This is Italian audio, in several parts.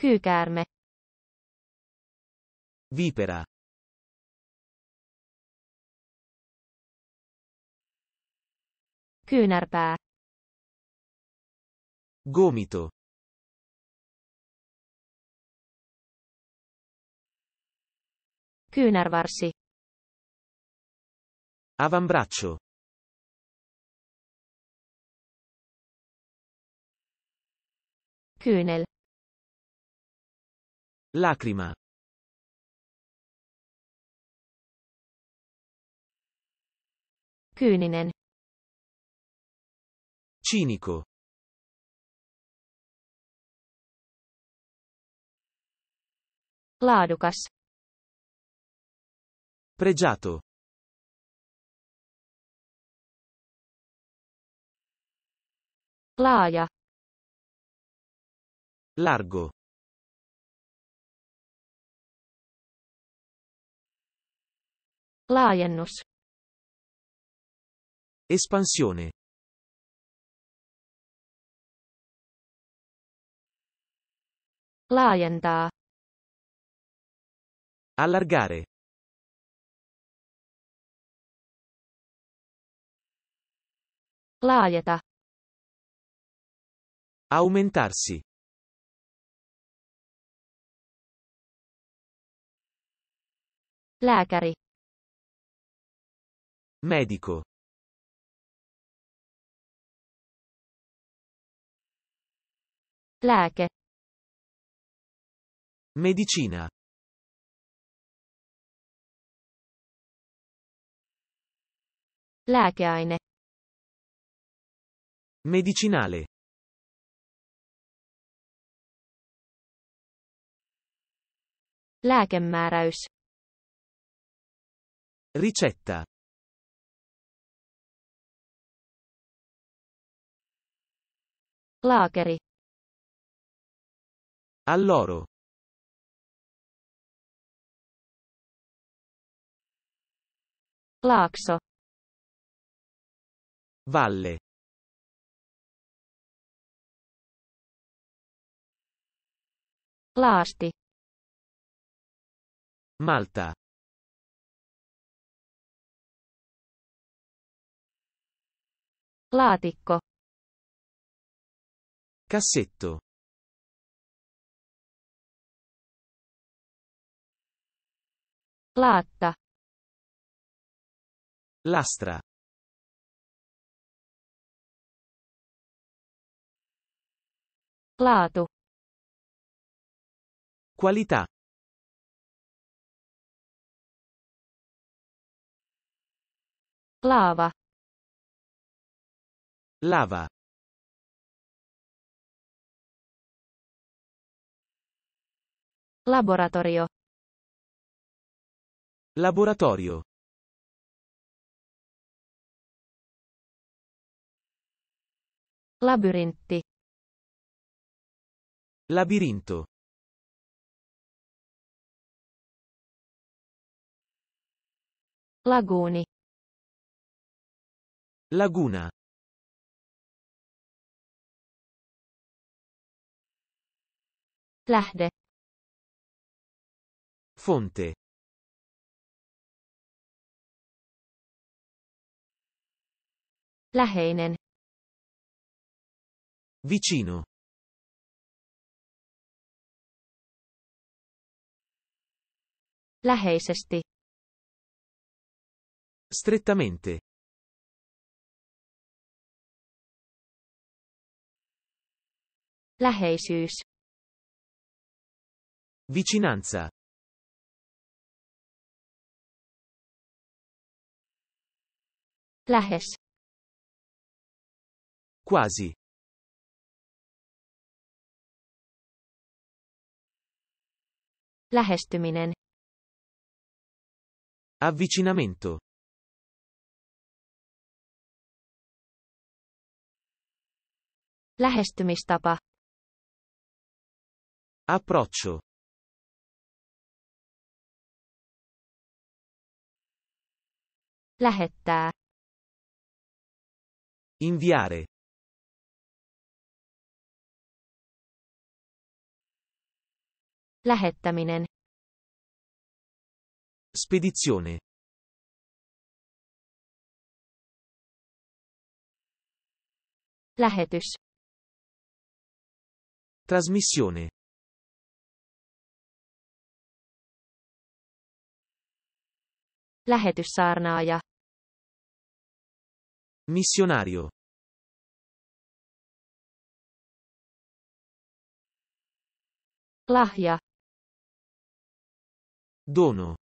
Kyykäärme. Vipera. Kyynärpää. Gomito. Kyynärvarsi. Avambraccio. Kyynel. Lacrima. Kyyninen. Cinico. Laadukas. Pregiato. Laaja. Largo. Laajennus. Espansione. Laajentaa. Allargare. Laajeta. Aumentarsi. Lääkäri. Medico. Lääke. Medicina. Lääkeaine. Medicinale. Lääkemääräys. Ricetta. Lageri. Alloro. Laakso. Valle. Laasti. Malta. Laatikko. Cassetto. Latta. Lastra. Lato. Qualità. Lava. Lava. Laboratorio. Laboratorio. Labirinti. Labirinto. Lagoni. Laguna. لحده Fonte. Läheinen. Vicino. Läheisesti. Strettamente. Läheisyys. Vicinanza. Lähes. Quasi. Lähestyminen. Avvicinamento. Lähestymistapa. Approccio. Lähettää. Inviare. Lähettäminen. Spedizione. Lähetys. Trasmissione. Lähetyssaarnaaja. Missionario. Lahja. Dono.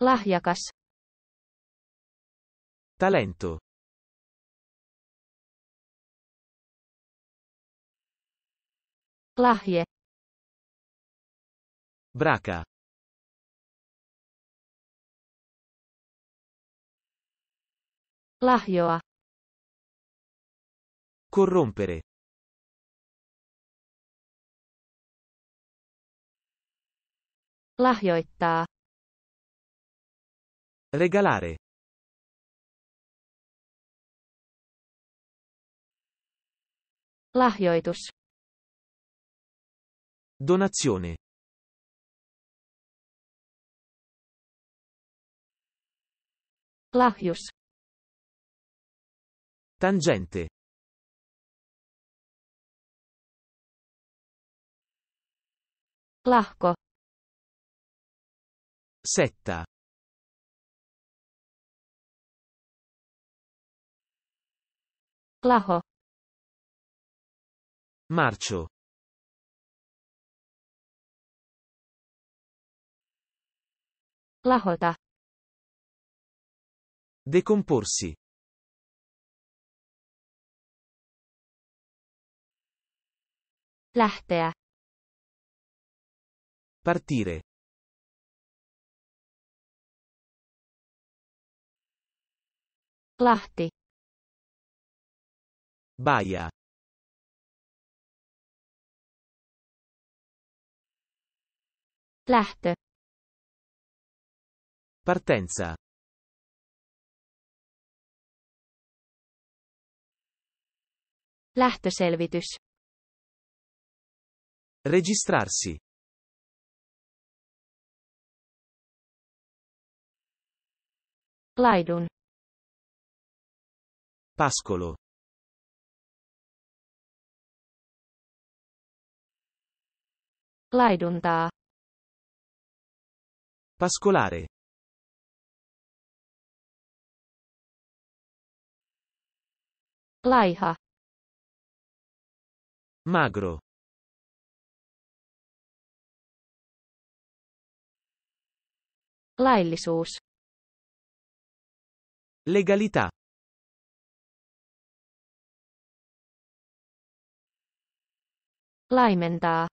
Lahjakas. Talento. Lahje. Braca. Lahjoa. Corrompere. Lahjoittaa. Regalare. Lahjoitus. Donazione. Lahjus. Tangente. Lahko. Setta. Laho. Marcio. Lahota. Decomporsi. Lähteä. Partire. Lahti. Baia. Lähtö. Partenza. Lähtöselvitys. Registrarsi. Leidun. Pascolo. Laiduntaa. Pascolare. Laiha. Magro. Laillisuus. Legalità. Laimentaa.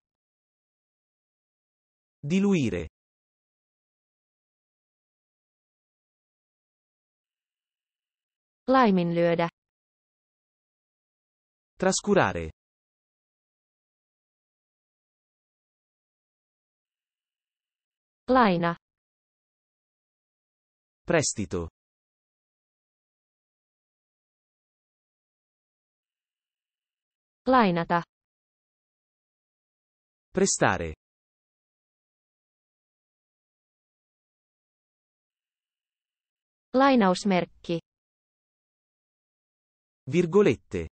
Diluire. Laiminlyödä. Trascurare. Laina. Prestito. Lainata. Prestare. Lainausmerkki. Virgolette.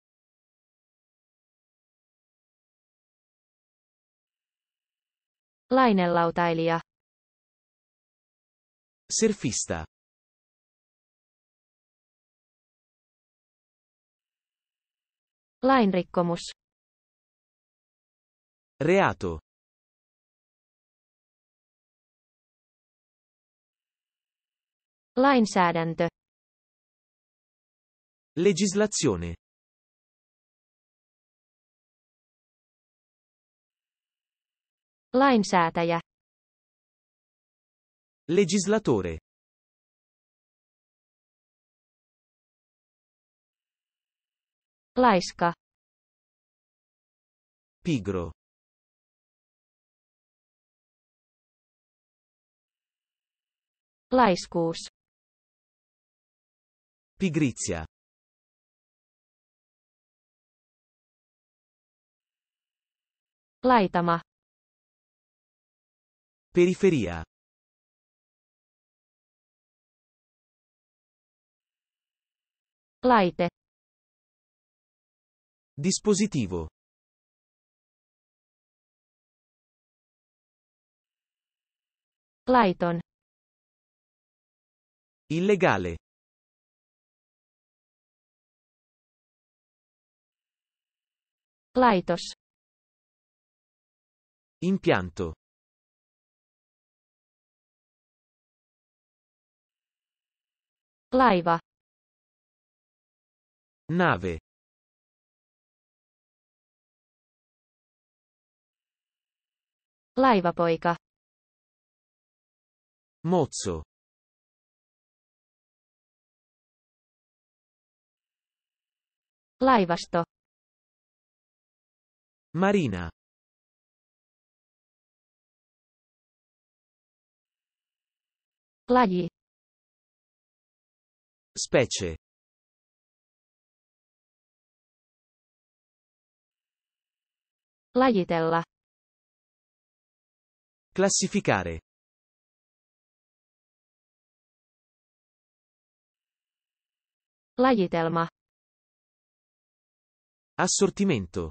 Lainenlautailija. Surfista. Lainrikkomus. Reato. Lainsäädäntö. Legislazione. Lainsäätäjä. Legislatore. Laiska. Pigro. Laiskuus. Pigrizia. Laitama. Periferia. Laite. Dispositivo. Laiton. Illegale. Laitos. Impianto. Laiva. Nave. Laivapoika. Mozzo. Laivasto. Marina. Laji. Specie. Lajitella. Classificare. Lajitelma. Assortimento.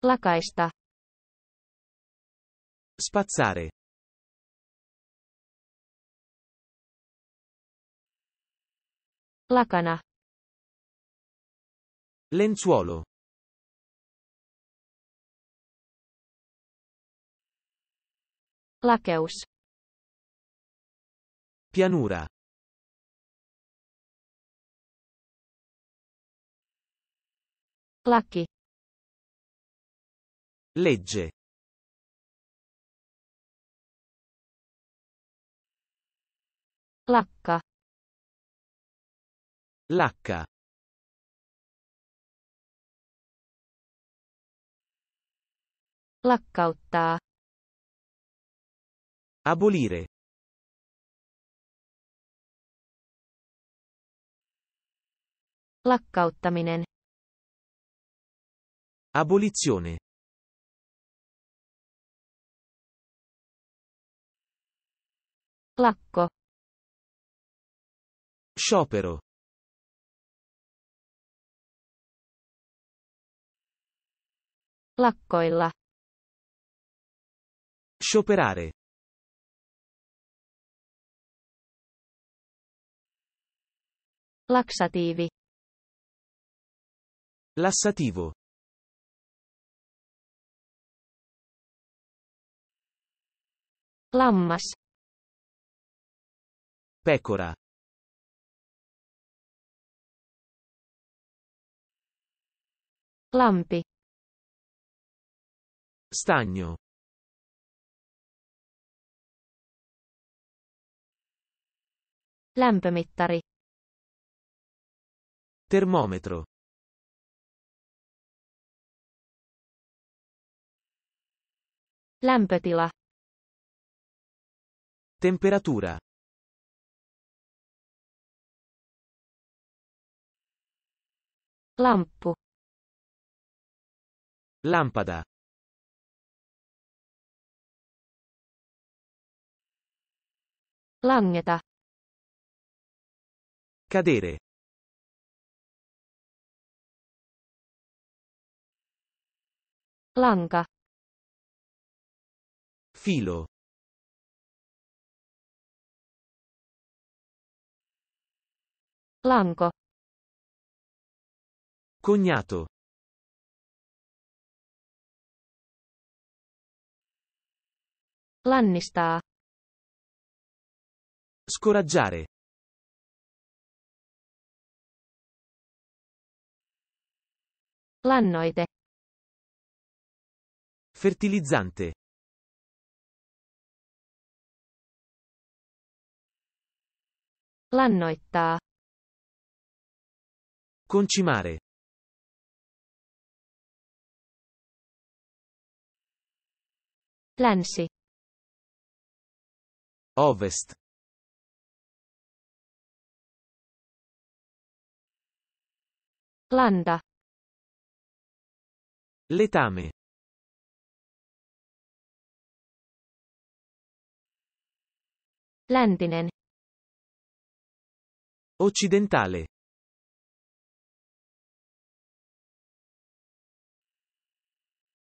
Lakaista. Spazzare. Lacana. Lenzuolo. Lakeus. Pianura. Laki. Legge. Lacca. Lacca. Lakkauttaa. Abolire. Lakkauttaminen. Abolizione. Lakko. Sciopero. Lakkoilla. Scioperare. Laxatiivi. Lassativo. Lammas. Pecora. Lampi. Stagno. Lämpömittari. Termometro. Lämpötila. Temperatura. Lamppu. Lampada. Langeta. Cadere. lanka filo lanco cognato lannistaa scoraggiare lannoite Fertilizzante. Lannoittaa. Concimare. Länsi. Ovest. Landa. Letame. Läntinen. Occidentale.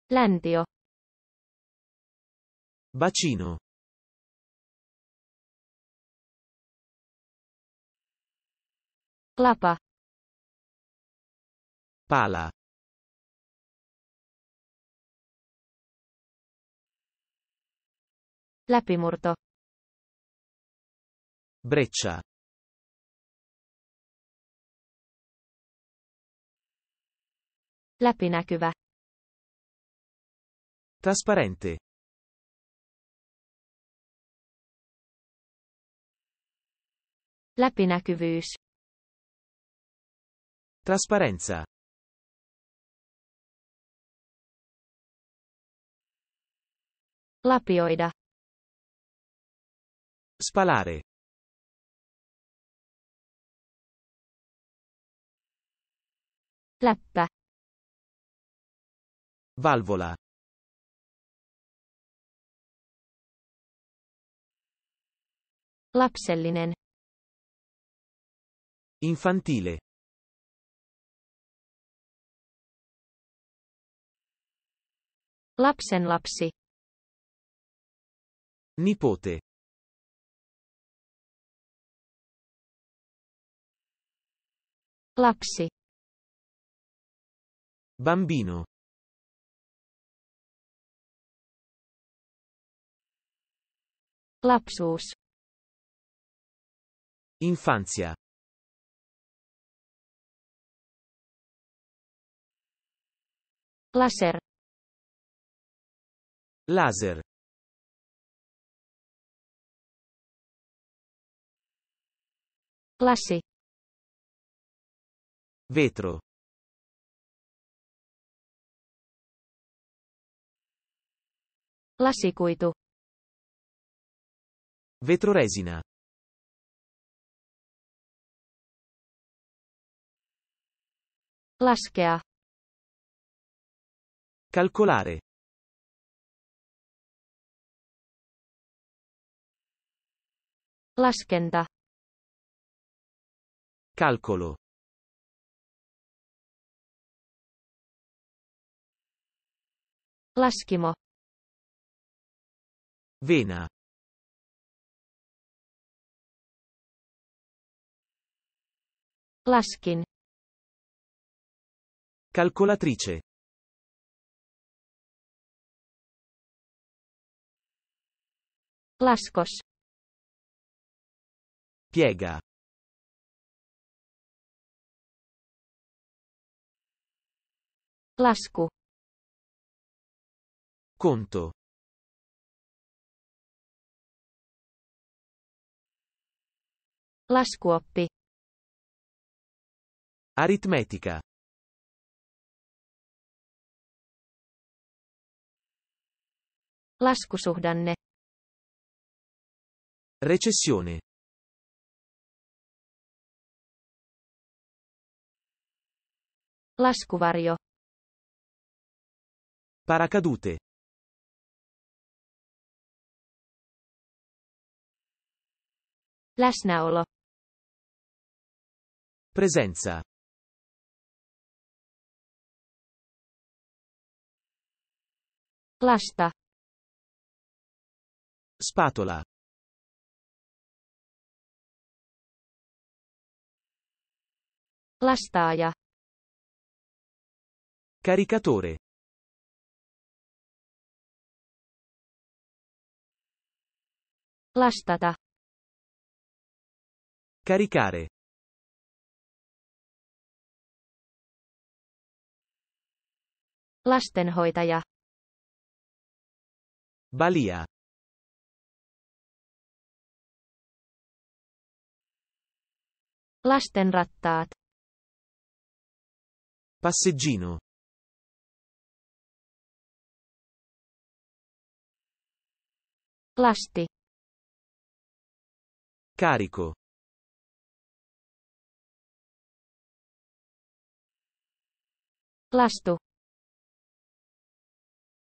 Lentio. Bacino. Klapa. Pala. Läpimurto. Breccia. La penaccheva. Trasparente. Läpinäkyvyys. Trasparenza. Lapioida. Spalare. Lappa. Valvola. Lapsellinen. Infantile. Lapsen lapsi. Nipote. Lapsi. Bambino. Lapsus. Infanzia. Laser. Laser. Classe. Vetro. Lasecoito. Vetroresina. Laskea. Calcolare. Laskenta. Calcolo. Laskimo. Vena. Laskin. Calcolatrice. Laskos. Piega. Lasku. Conto. La scuoppe. Aritmetica. Laskusuhdanne. Recessione. Lascuvario. Paracadute. Läsnäolo. Presenza. Lasta. Spatola. Lastaaja. Caricatore. Lastata. Caricare. Lastenhoitaja. Balia. Lastenrattaat. Passeggino. Lasti. Carico. Lastu.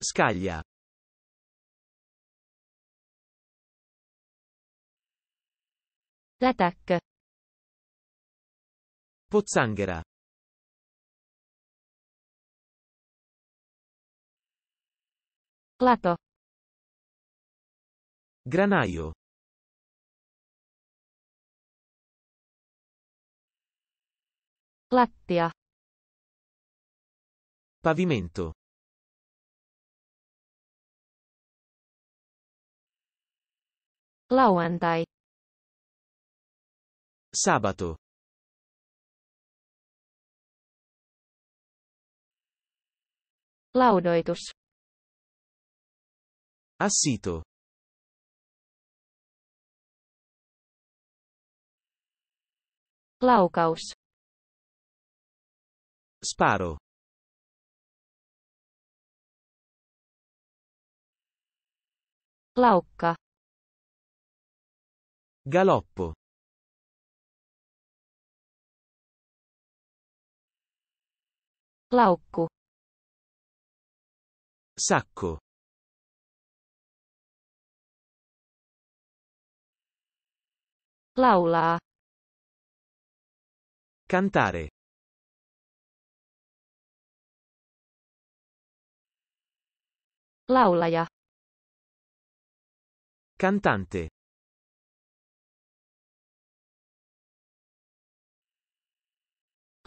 Scaglia. L'attack. Pozzanghera. Lato. Granaio. Lattia. Pavimento. Lauantai. Sabato. Laudoitus. Assito. Laukaus. Sparo. Laukka. Galoppo. Laukku. Sacco. Laulaa. Cantare. Laulaja. Cantante.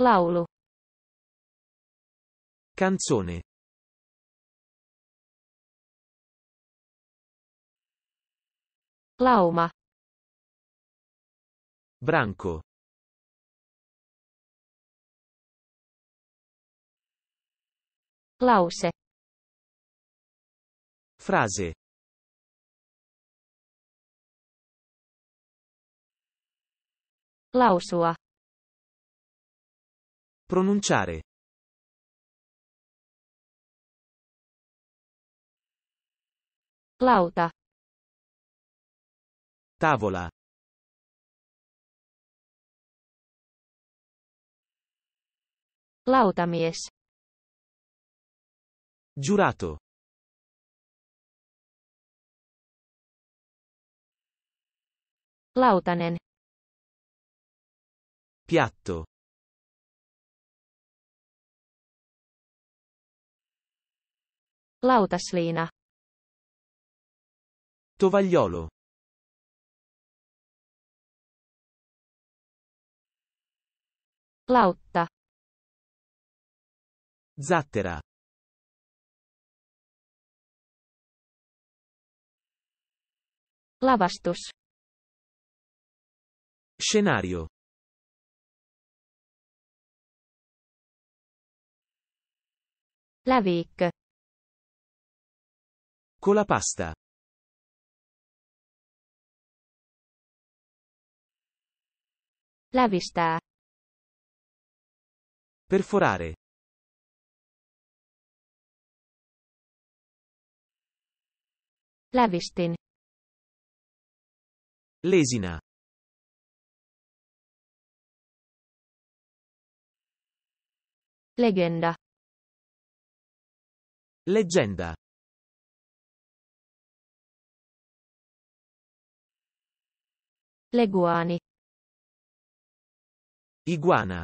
Laulo. Canzone. Lauma. Branco. Lause. Frase. Lausua. Pronunciare. Lauta. Tavola. Lautamies. Giurato. Lautanen. Piatto. Lautasliina. Tovagliolo. Lautta. Zattera. Lavastus. Scenario. Lävik. Con la pasta. La vista. Perforare. La vesten. Lesina. Leggenda. Leggenda. Leguani. Iguana.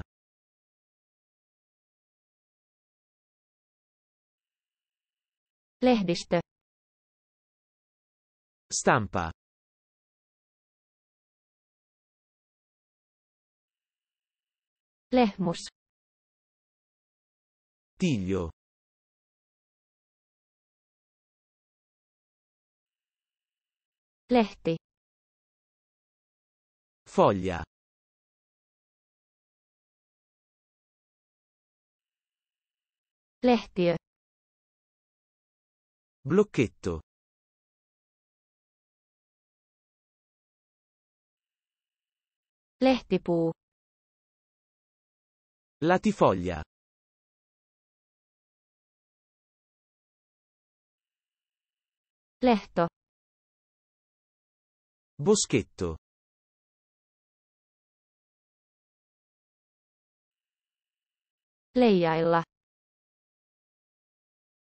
Lehdistö. Stampa. Lehmus. Tiglio. Lehti. Foglia. Lehtiö. Blocchetto. Lehtipuu. Latifoglia. Lehto. Boschetto. Lei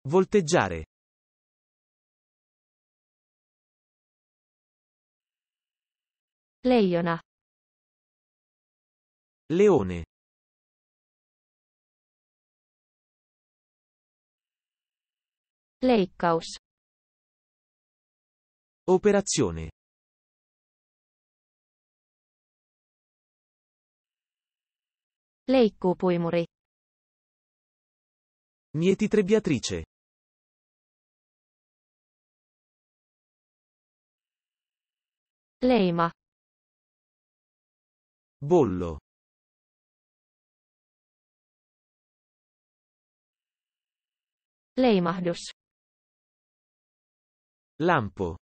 Volteggiare. Leiona. Leone. Leikkaus. Operazione. Leikkuupuimuri. Mietitrebbiatrice. Leima. Bollo. Leimahdus. Lampo.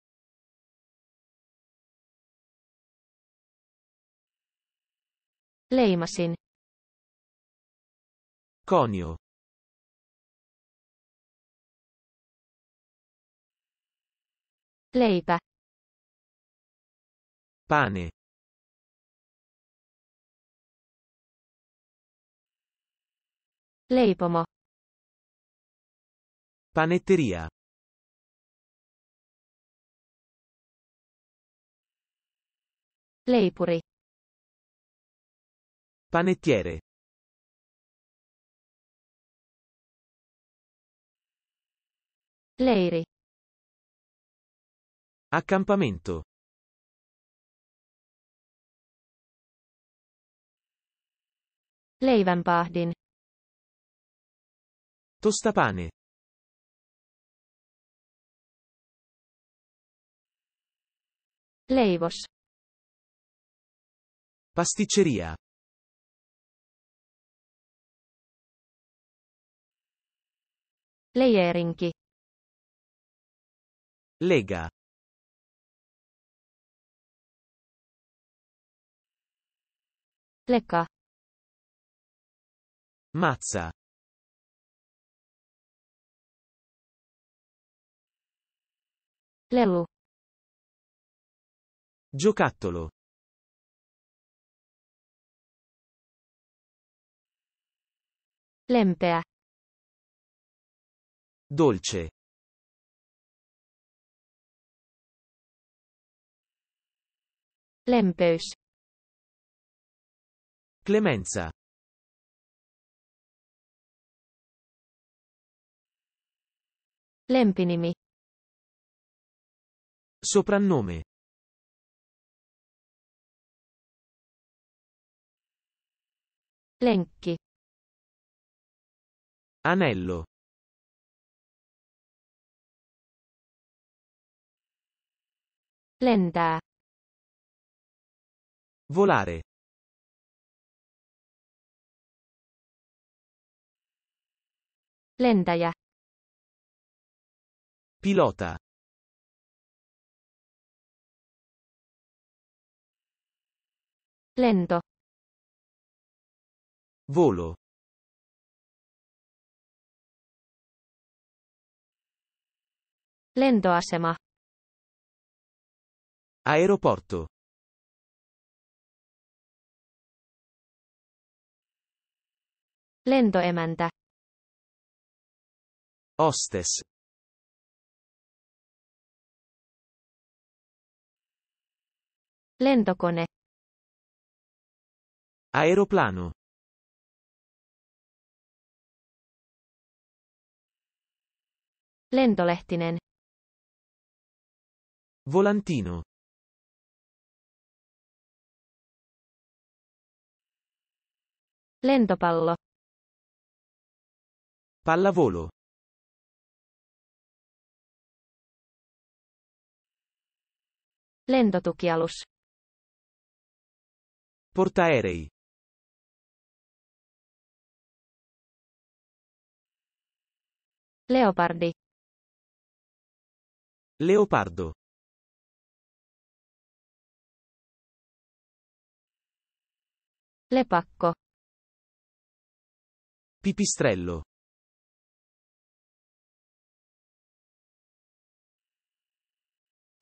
Leimasin. Conio. Leipa. Pane. Leipomo. Panetteria. Leipuri. Panettiere. Leiri. Accampamento. Leivänpahdin. Tostapane. Leivos. Pasticceria. Leijerinki. Lega. Lecca. Mazza. Lelu. Giocattolo. Lempea. Dolce. Lempeys. Clemenza. Lempinimi. Soprannome. Lenchi. Anello. Lentää. Volare. Lentäjä. Pilota. Lento. Volo. Lentoasema. Aeroporto. Lentoemäntä. Hostess Lentocone Aeroplano Lentolehtinen Volantino Lentopallo Pallavolo Lentotukialus. Portaerei. Leopardi. Leopardo. Lepacco. Pipistrello.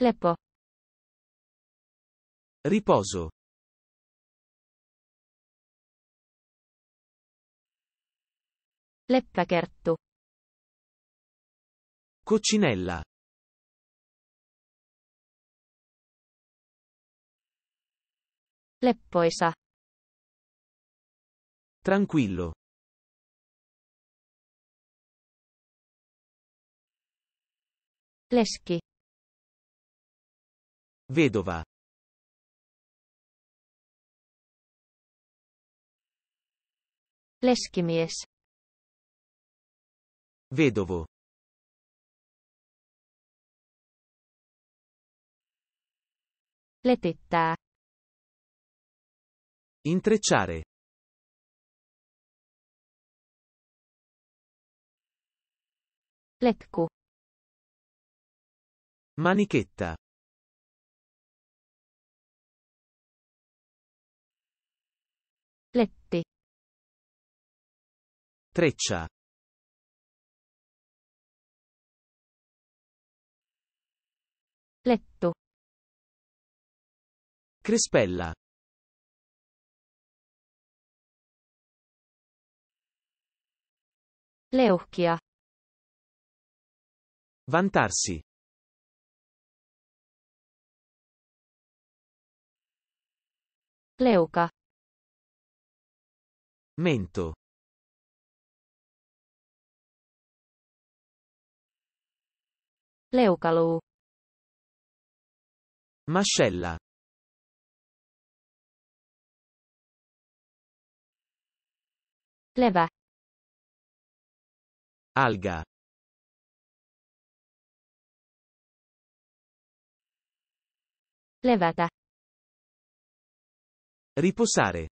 Lepo. Riposo. Leppacherto. Coccinella. Leppoisa. Tranquillo. Leschi. Vedova. Leskimies. Vedovo. Letettä. Intrecciare. Letku. Manichetta. Treccia. Letto. Crespella. Leocchia. Vantarsi. Leuca. Mento. Leucalo. Mascella. Leva. Alga. Levata. Riposare.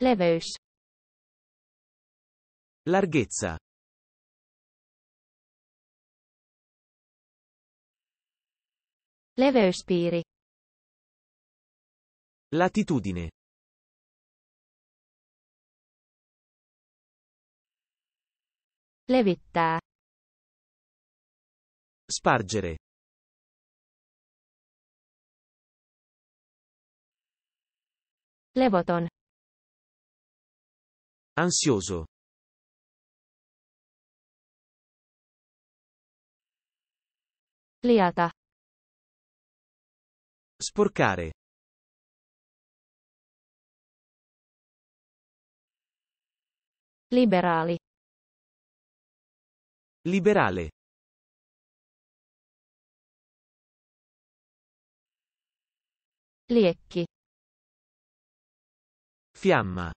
Levels. Larghezza. Leverspiri. Latitudine. Levità. Spargere. Levoton. Ansioso. Leata. Sporcare. Liberali. Liberale. Liecchi. Fiamma.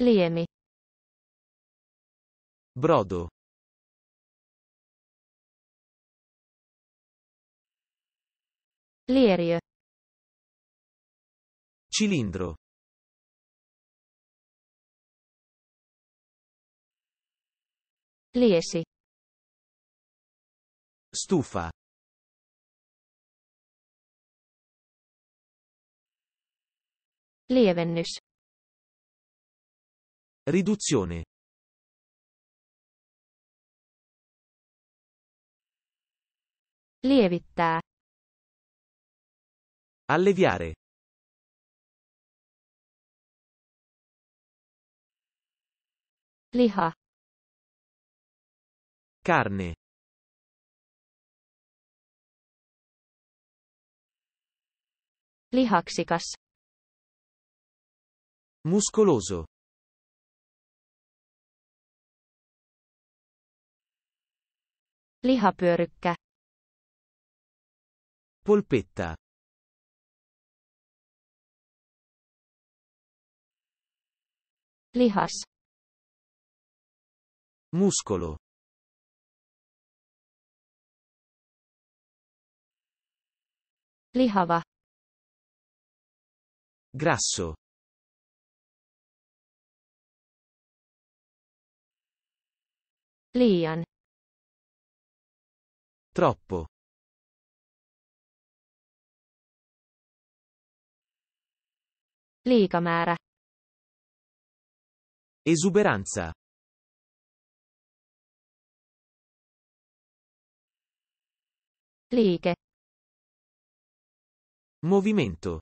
Liemi. Brodo. Lerie. Cilindro. Liesi. Stufa. Lievennys. Riduzione. Lievittää. Alleviare. Liha. Carne. Lihaksikas. Muscoloso. Lihapyörykkä. Polpetta. Lihas. Muscolo. Lihava. Grasso. Lian. Troppo. Liikamäära. Esuberanza. Liike. Movimento.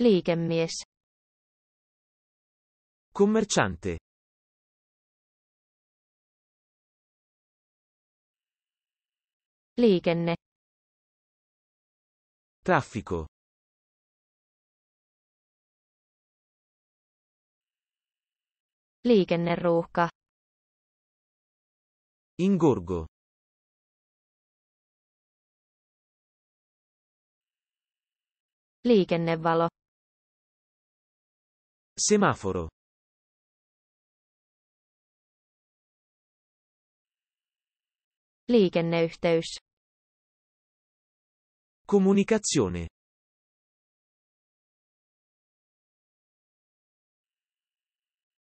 Liikemies. Commerciante. Liikenne. Traffico. Liikenneruuhka. Ingorgo. Liikennevalo. Semaforo. Liikenneyhteys. Comunicazione.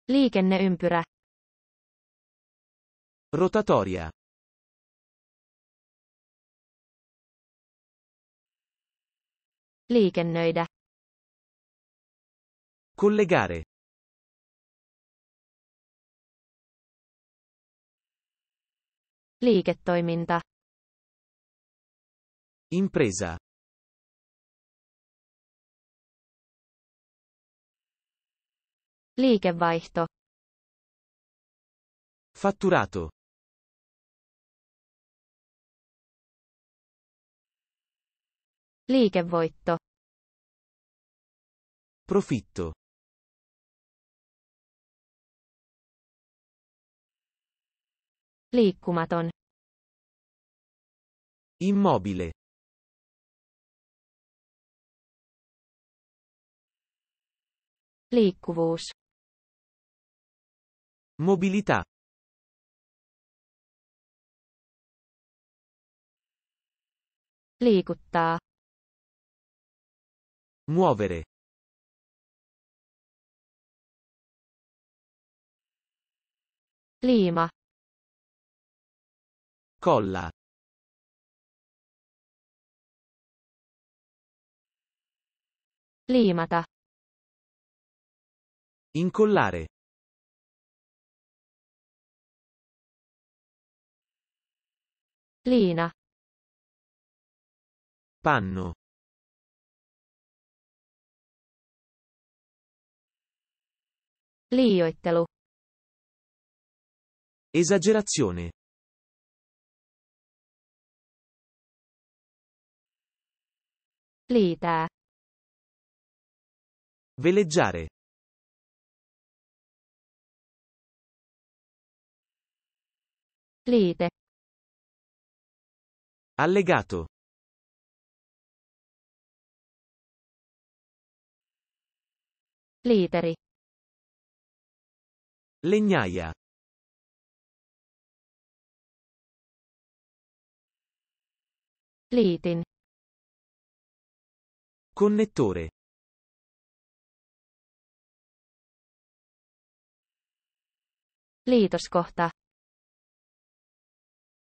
Liikenneympyrä. Rotatoria. Liikennöidä. Collegare. Liiketoiminta. Impresa. Liikevaihto. Fatturato. Liikevoitto. Profitto. Liikkumaton. Immobile. Liikkuvuus. Mobilità. Liikuttaa. Muovere. Lima. Colla. Liimata. Incollare. Lina. Panno. Liioittelu. Esagerazione. Liitää. Veleggiare. Lete. Allegato. Letere. Legnaia. Leten. Connettore. Liitoskohta.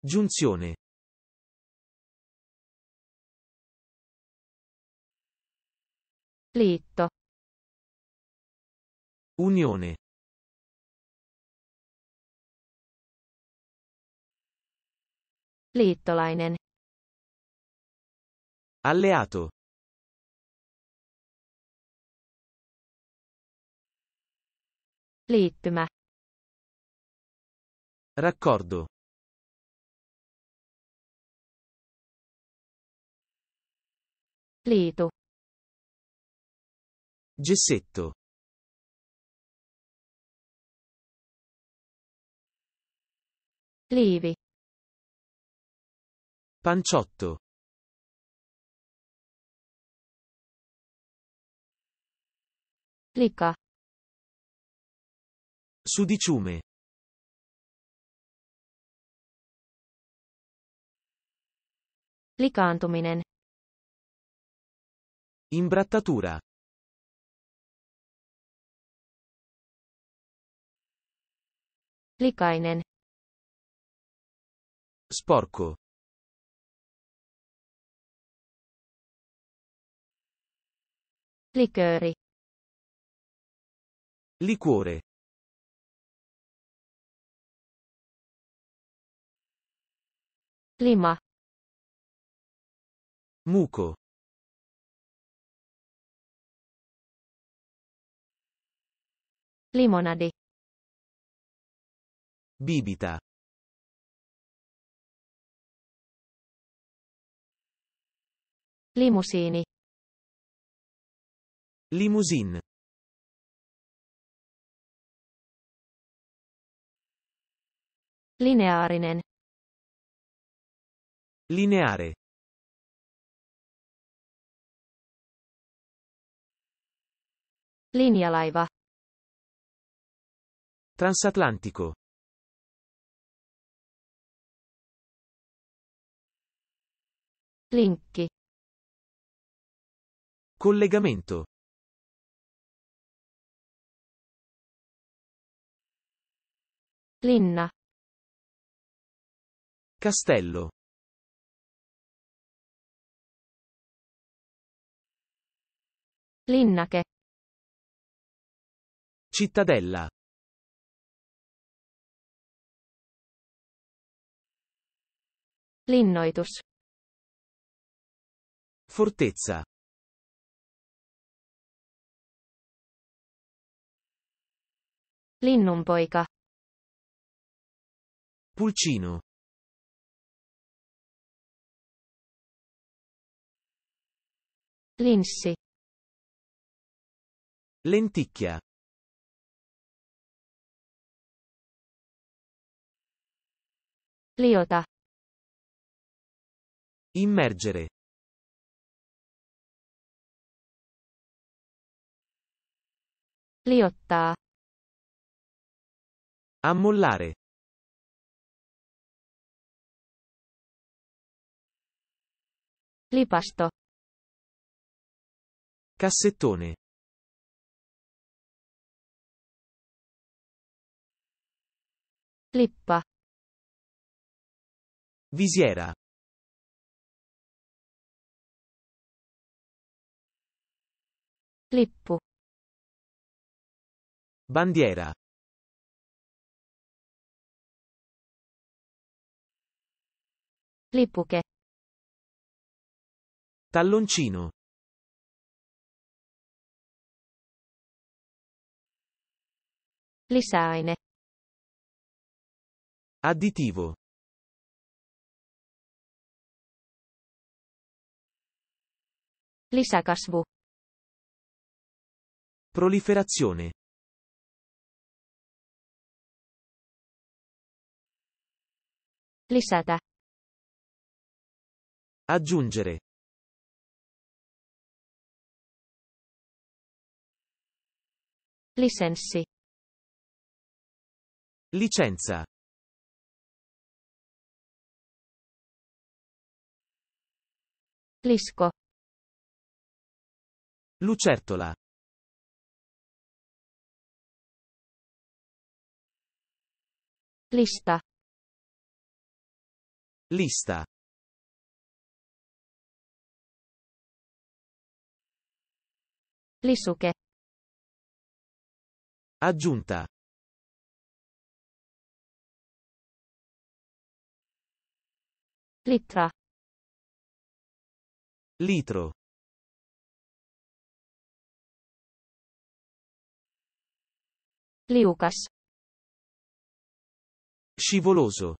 Giunzione. Letto. Unione. Liittolainen. Alleato. Liittymä. Raccordo. Leto. Gessetto. Leve. Panciotto. Lica. Sudiciume. Licantuminen. Imbrattatura. Likainen. Sporco. Likööri. Liquore. Lima. Muco. Limonade. Bibita. Limusini. Limousine. Lineaarinen. Lineare. Linjalaiva. Transatlantico. Link. Collegamento. Linna. Castello. Linnache. Cittadella. Linnoitus. Fortezza. Linnunpoika. Pulcino. Linssi. Lenticchia. Liota. Immergere. Liottaa. Ammollare. Lipasto. Cassettone. Lippa. Visiera. Lippu. Bandiera. Lippuche. Talloncino. Lisaine. Additivo. Lisäkasvu. Proliferazione. Lisata. Aggiungere. Licensi. Licenza. Lisco. Lucertola. Lista. Lista. Lisuke. Aggiunta. Litra. Litro. Liukas. Scivoloso.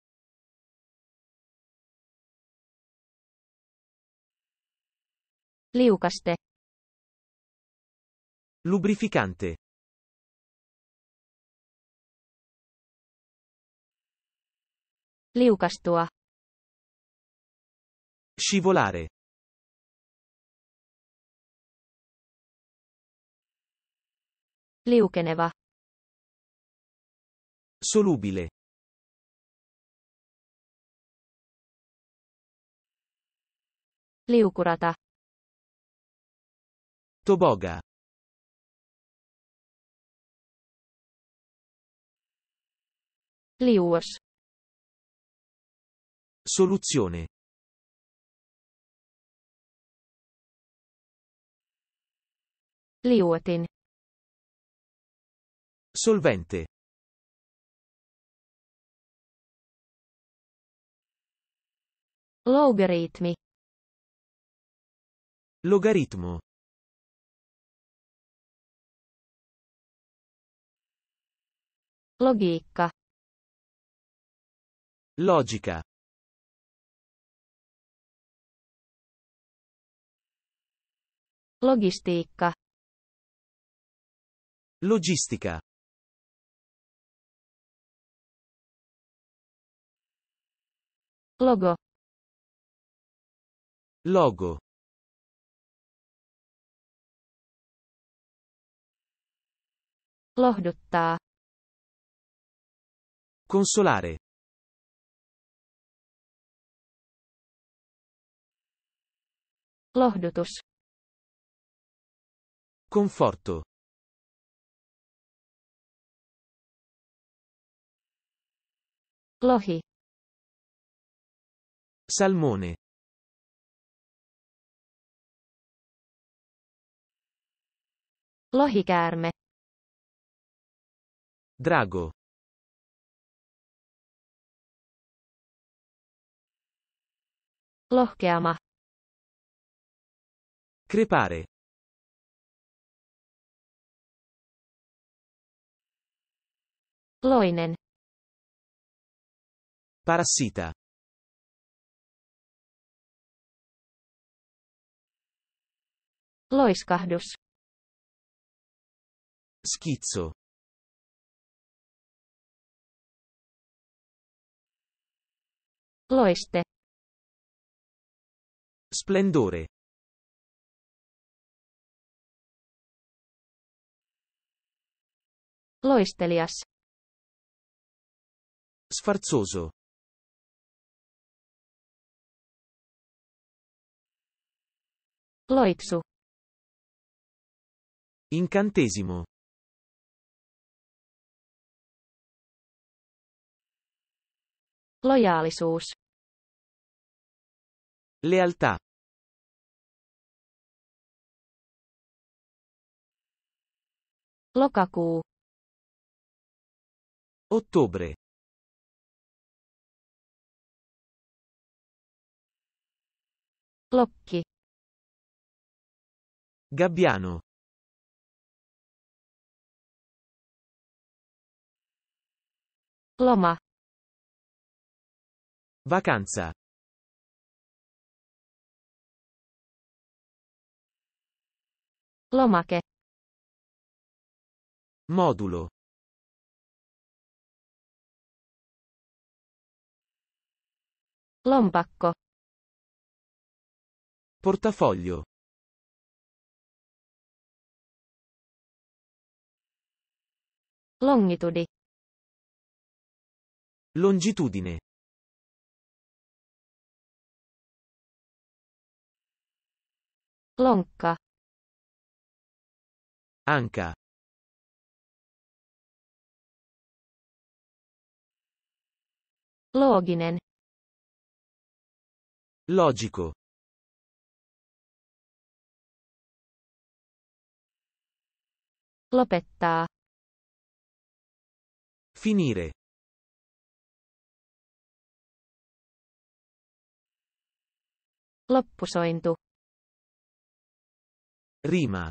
Liukaste. Lubrificante. Liukastua. Scivolare. Liukeneva. Solubile. Leucurata. Toboga. Liuos. Soluzione. Liuotin. Solvente. Logaritmi. Logaritmo. Logiikka. Logica. Logistica. Logistica. Logo. Logo. lohduttaa, consolare, lohdutus, conforto, lohi, salmone, lohikäärme Drago. Lohkeama. Crepare. Loinen. Parassita. Loiskahdus. Schizzo. Loeste. Splendore. Loistelias. Sfarzoso. Loitsu. Incantesimo. Lojaalisuus. Lealtà. Lokakuu. Ottobre. Locchi. Gabbiano. Loma. Vacanza. Lomache. Modulo. Lompacco. Portafoglio. Longitudi. Longitudine. Loncca. Anca. Looginen. Logico. Lopettaa. Finire. Loppusointu. Rima.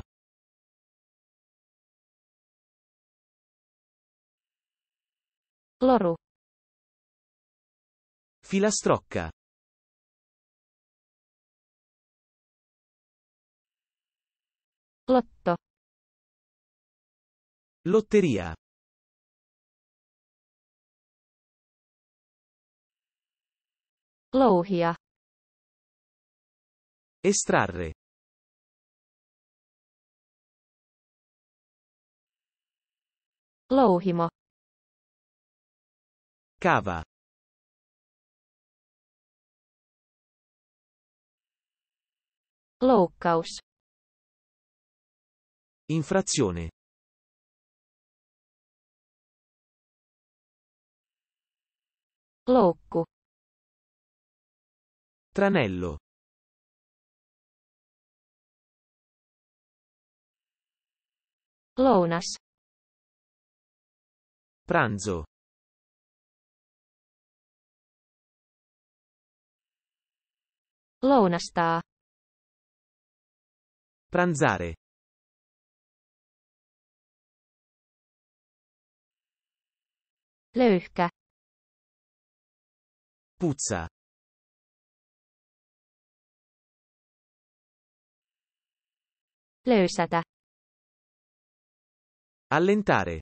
Loro. Filastrocca. Lotto. Lotteria. Louhia. Estrarre. Louhimo. Cava. Loukkaus. Infrazione. Loukku. Tranello. Lounas. Pranzo. Lounastaa. Pranzare. Löyhkä. Puzza. Löysätä. Allentare.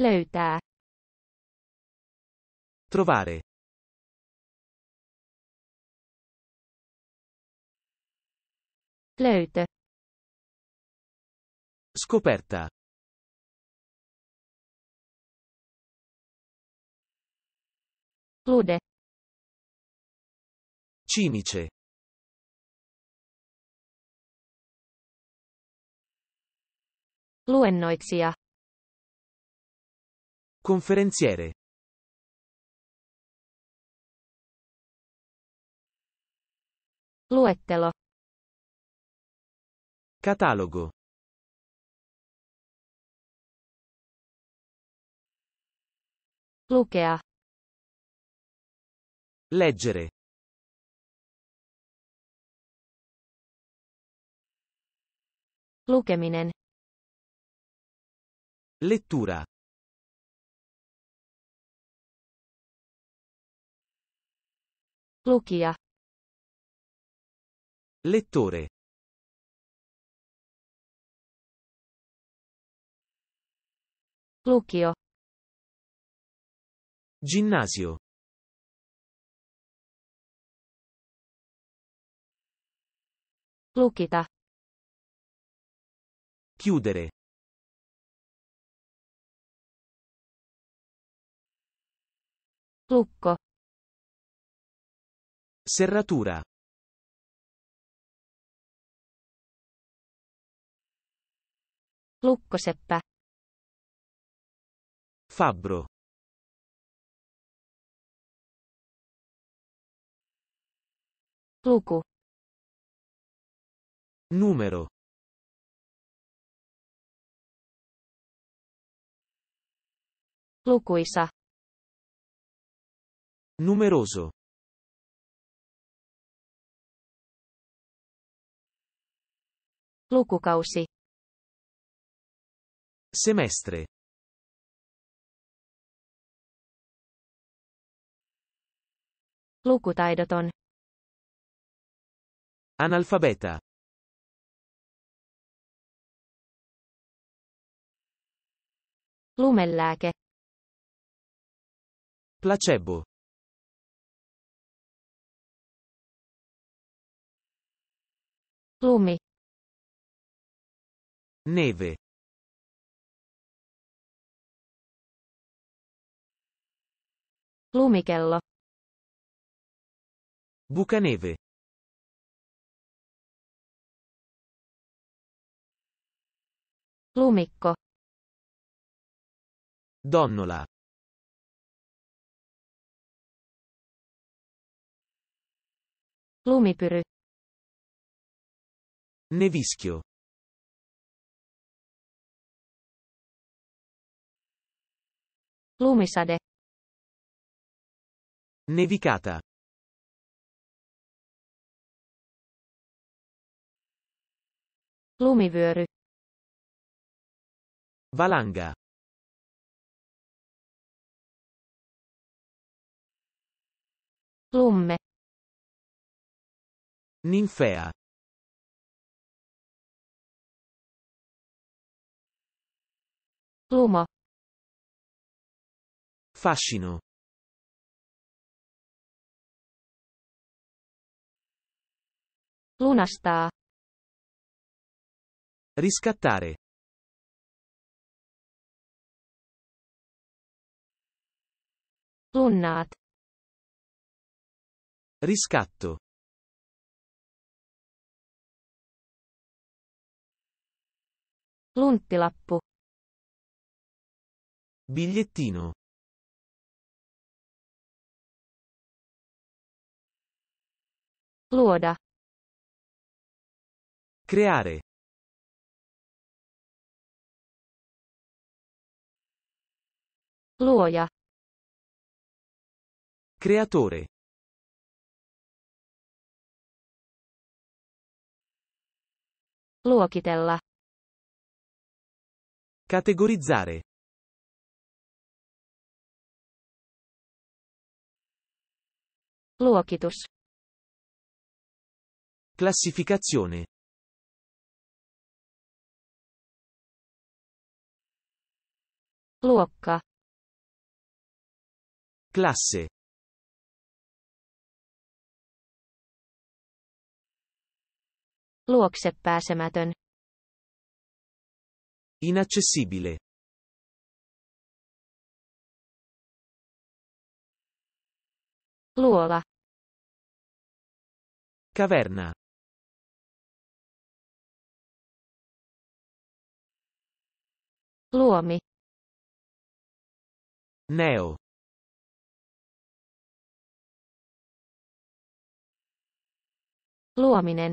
Löytää. Trovare. Löjde. Scoperta. Lude. Cimice. Luennoitsija. Conferenziere. Luettelo. Catalogo. Lukea. Leggere. Lukeminen. Lettura. Lukia. Lettore. Lucchio. Ginnasio. Lukita. Chiudere. Lucco. Serratura. Lukkoseppä. Fabbro. Luku. Numero. Lukuisa. Numeroso. Lukukausi. Semestre. Lukutaidoton. Analfabeta. Lumelääke. Placebo. Lumi. Neve. Lumikello. Bucaneve. Lumikko. Donnola. Lumipyry. Nevischio. Lumisade. Nevicata. Lumivőrű. Valanga. Lumme. Ninfea. Luma. Fascino. Lunasta. Riscattare. Lunnat. Riscatto. Lunttilappu. Bigliettino. Luoda. Creare. Luoja. Creatore. Luokitella. Categorizzare. Luokitus. Classificazione. Luokka. Classe. Luokse pääsemätön. Inaccessibile. Luola. Caverna. Luomi. Neo Luominen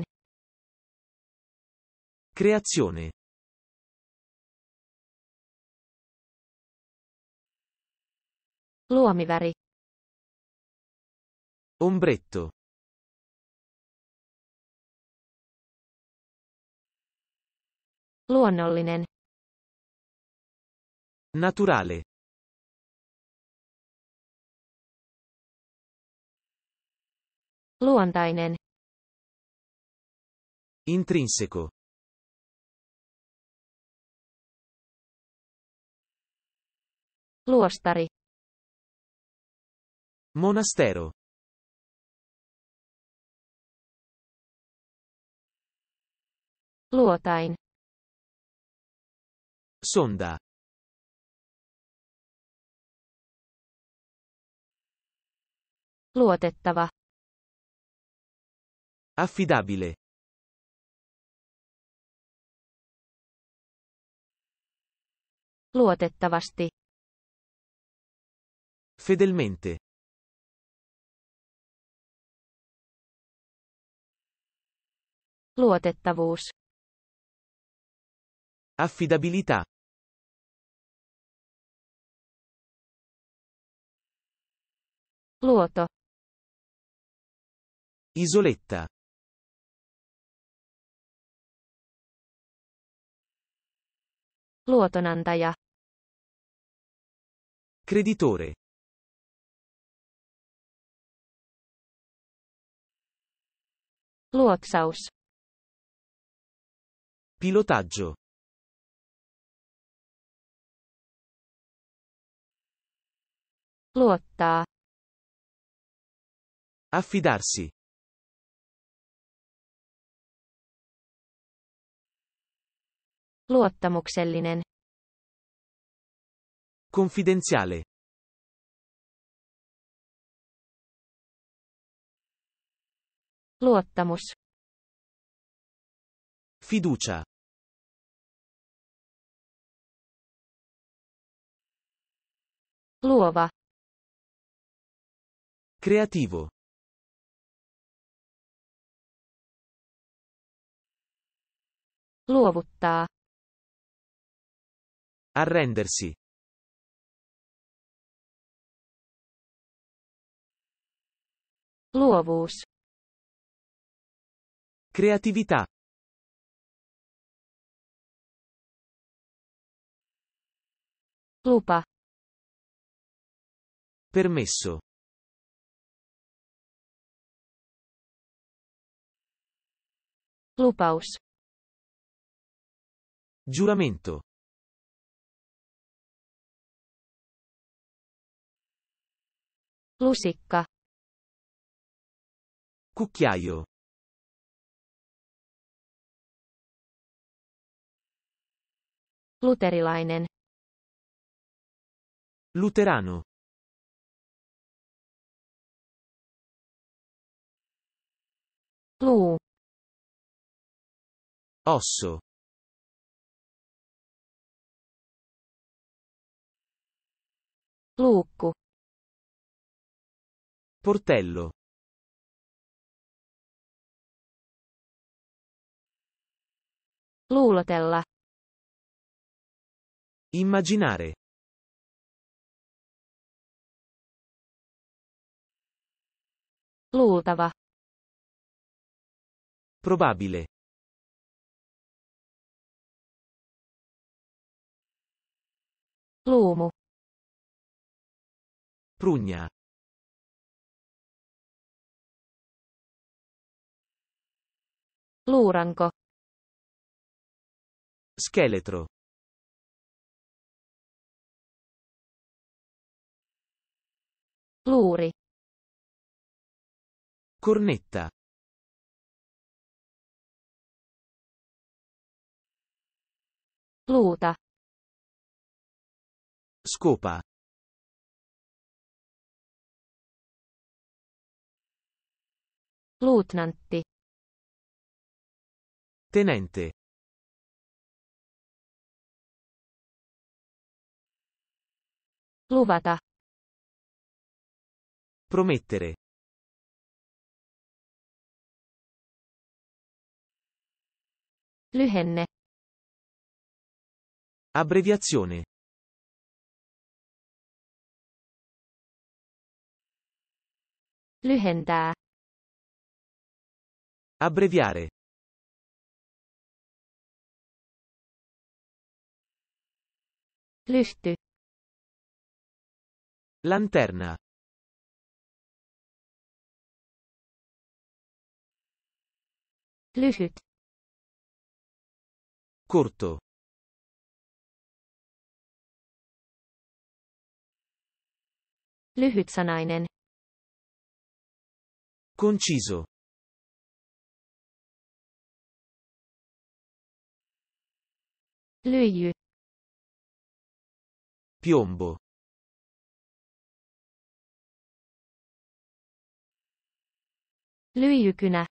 Creazione Luomivari Ombretto Luonnollinen Naturale Luontainen. Intrinseco. Luostari. Monastero. Luotain. Sonda. Luotettava. Affidabile. Luotettavasti. Fedelmente. Luotettavuus. Affidabilità. Luoto. Isoletta. luotonantaja, creditore, luotsaus, pilotaggio, luottaa, affidarsi. Luottamuksellinen. Confidenziale. Luottamus. Fiducia. Luova. Creativo. Luovuttaa. Arrendersi. Luovuus. Creatività. Lupa. Permesso. Lupaus. Giuramento. Lusikka. Cucchiaio. Luterilainen. Luterano. Luu. Osso. Luukku. Portello. Luulotella. Immaginare. Luultava. Probabile. Luomo. Prugna. Luuranko. Scheletro. Luuri. Cornetta. Luuta. Scopa. Luutnantti. Tenente. Luvata. Promettere. Lyhenne. Abbreviazione. Lyhentää. Abbreviare. Lichte. Lanterna. Licht. Corto. Lyhytsanainen. Conciso. Lyijy. Piombo. Lyijykynä.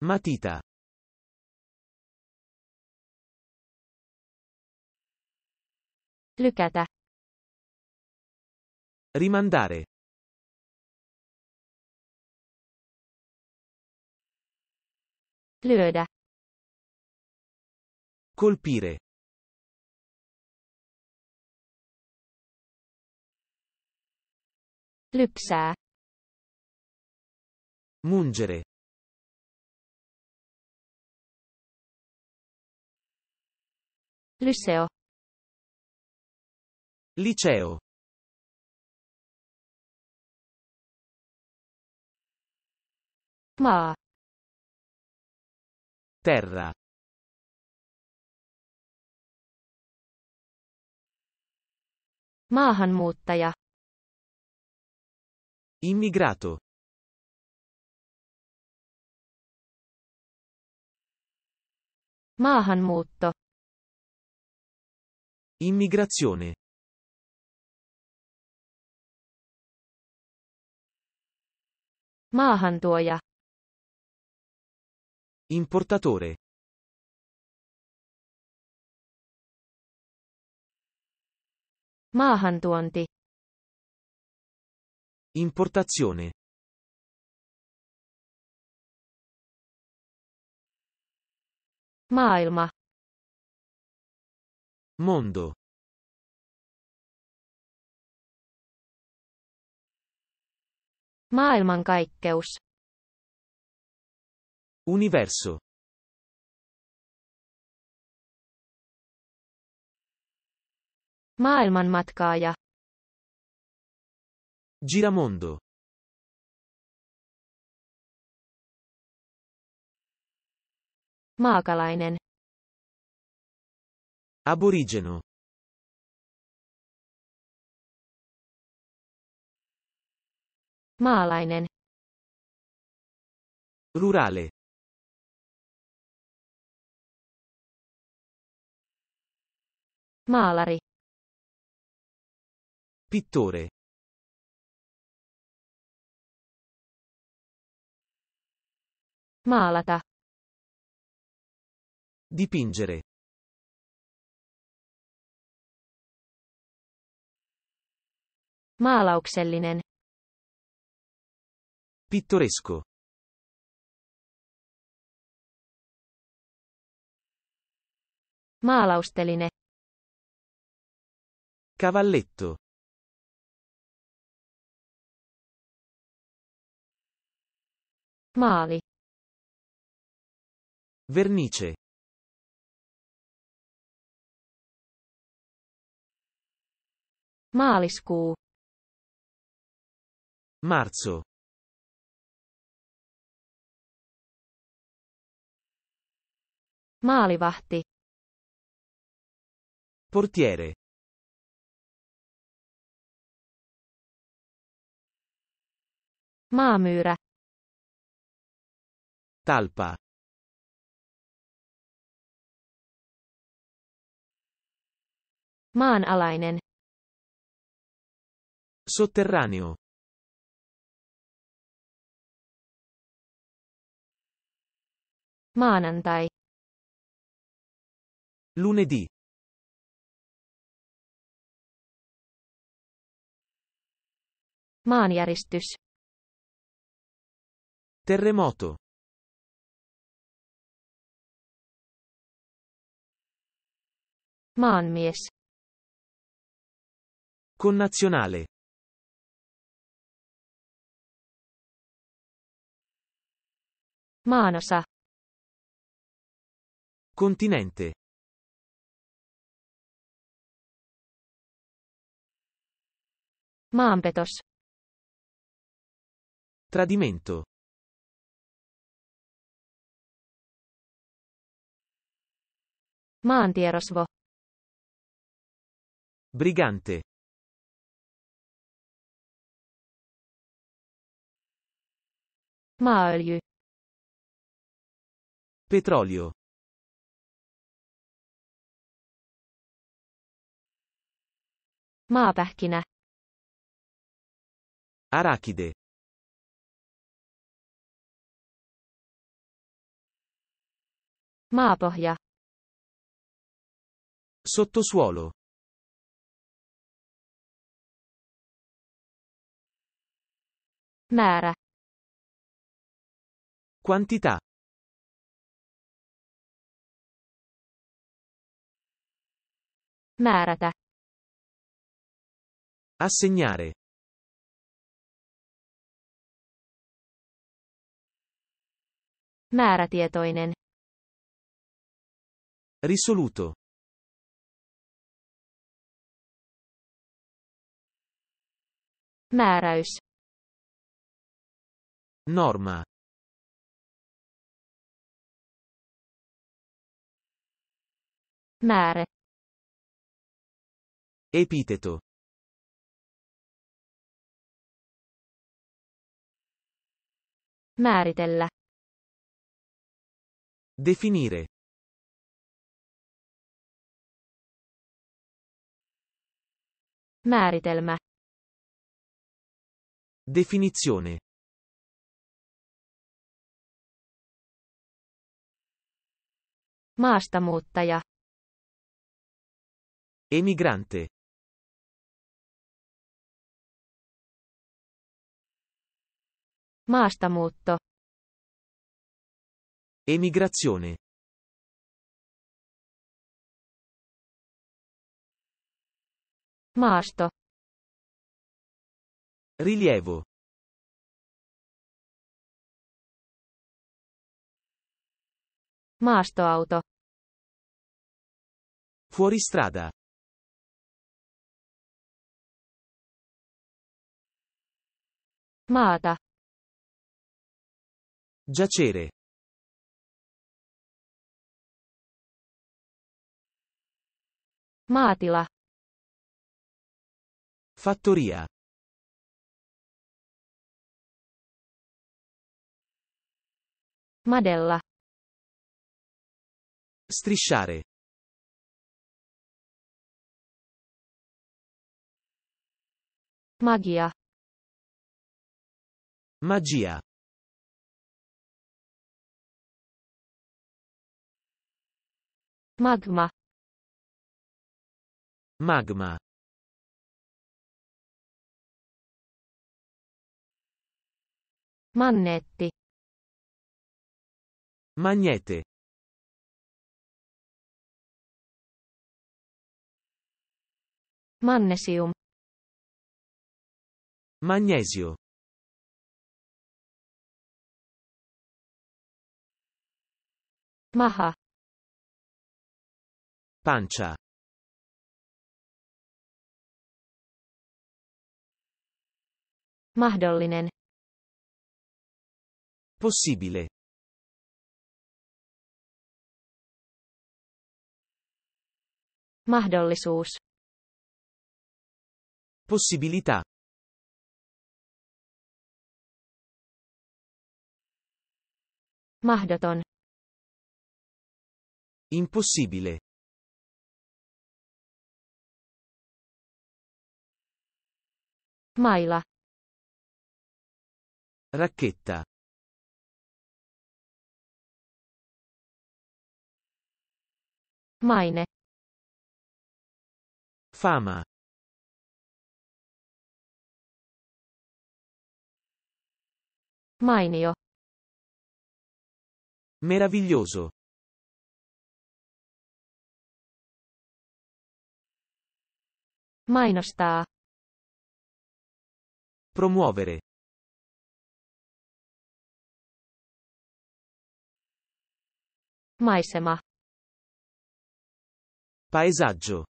Matita. Lykätä. Rimandare. Lyödä. Colpire. Lypsää. Mungere. Lyseo. Liceo. Maa. Terra. Maahanmuuttaja. Immigrato. Maahanmuutto. Immigrazione. Maahantuoja. Importatore. Maahantuonti. Importazione. Maailma. Mondo. Maailmankaikkeus. Universo. Maailmanmatkaaja. Giramondo. Maakalainen. Aborigeno. Maalainen. Rurale. Maalari. Pittore. Malata. Dipingere. Maalauksellinen. Pittoresco. Maalausteline. Cavalletto. Maali. Vernice. Maaliskuu. Marzo. Maalivahti. Portiere. Maamyyrä. Talpa. Maanalainen. Sotterraneo. Maanantai. Lunedì. Maanjäristys. Terremoto. Maanmies. Connazionale. Maanosa. Continente. Maanpetos. Tradimento. Maantierosvo. Brigante. Maolio. Petrolio. Maapähkinä. Arachide. Maapohja. Sottosuolo. Määrä. Quantità. Marata. Assegnare. Määrätietoinen. Risoluto. Määräys. Norma. mare. Epiteto. Maritella. Definire. Maritelma. Definizione. Maastamuuttaja. Emigrante. Maastamuutto. Emigrazione. Maasto. Rilievo. Maastoauto. Fuoristrada. Mata. Giacere. Maatila. Fattoria. Madella. Strisciare. Magia. Magia. Magma. Magma. Mannetti. Magnete. Magnesium. Magnesio. maha pancia mahdollinen possibile mahdollisuus possibilità mahdoton Impossibile. Maila. Racchetta. Maine. Fama. Mainio. Meraviglioso. Mainostaa. Promuovere. Maisema. Paesaggio.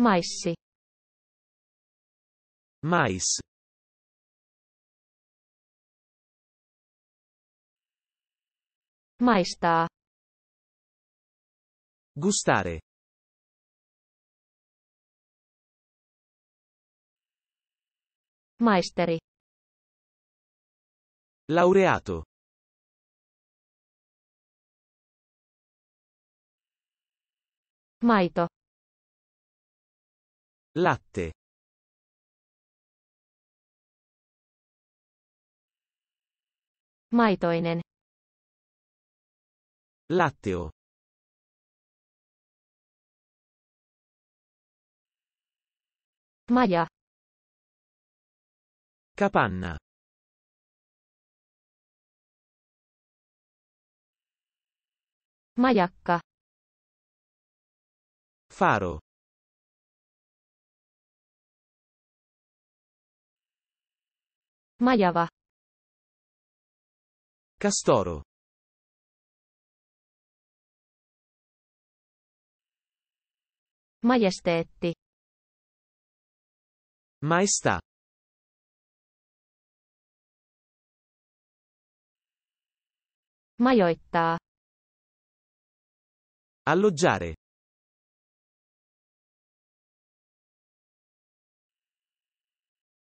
Maissi. Mais. Maistaa. Gustare. Maestari. Laureato. Maito. Latte. Maitoinen. Latteo. Maglia. Capanna. Maiacca. Faro. Majava. Castoro. Maiestetti. Maestà. Maioetta. Alloggiare.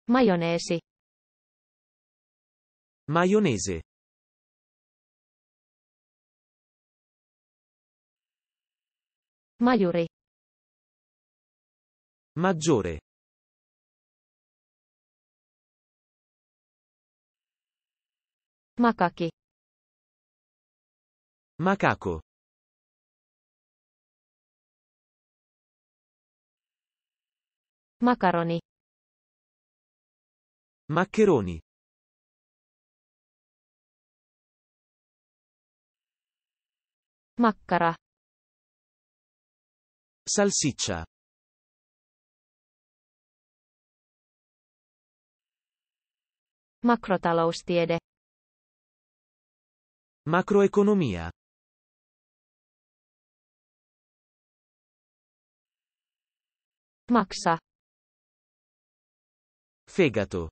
Maionese. Maionese. Maggiore. Maggiore. Makaki. Macaco. Macaroni. Maccheroni. Makkara. Salsiccia. Makrotaloustiede. Macroeconomia. Maksa. Fegato.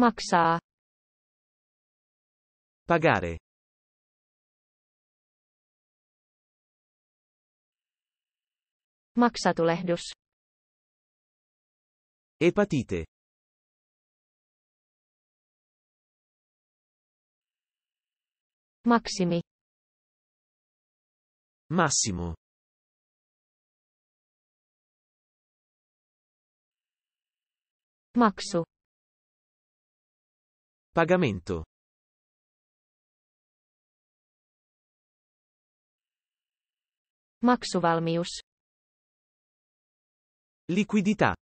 Maxa. Pagare. Maksatulehdus. Epatite. Maksimi. Massimo. Maxu. Pagamento. Maksuvalmius. Liquidità.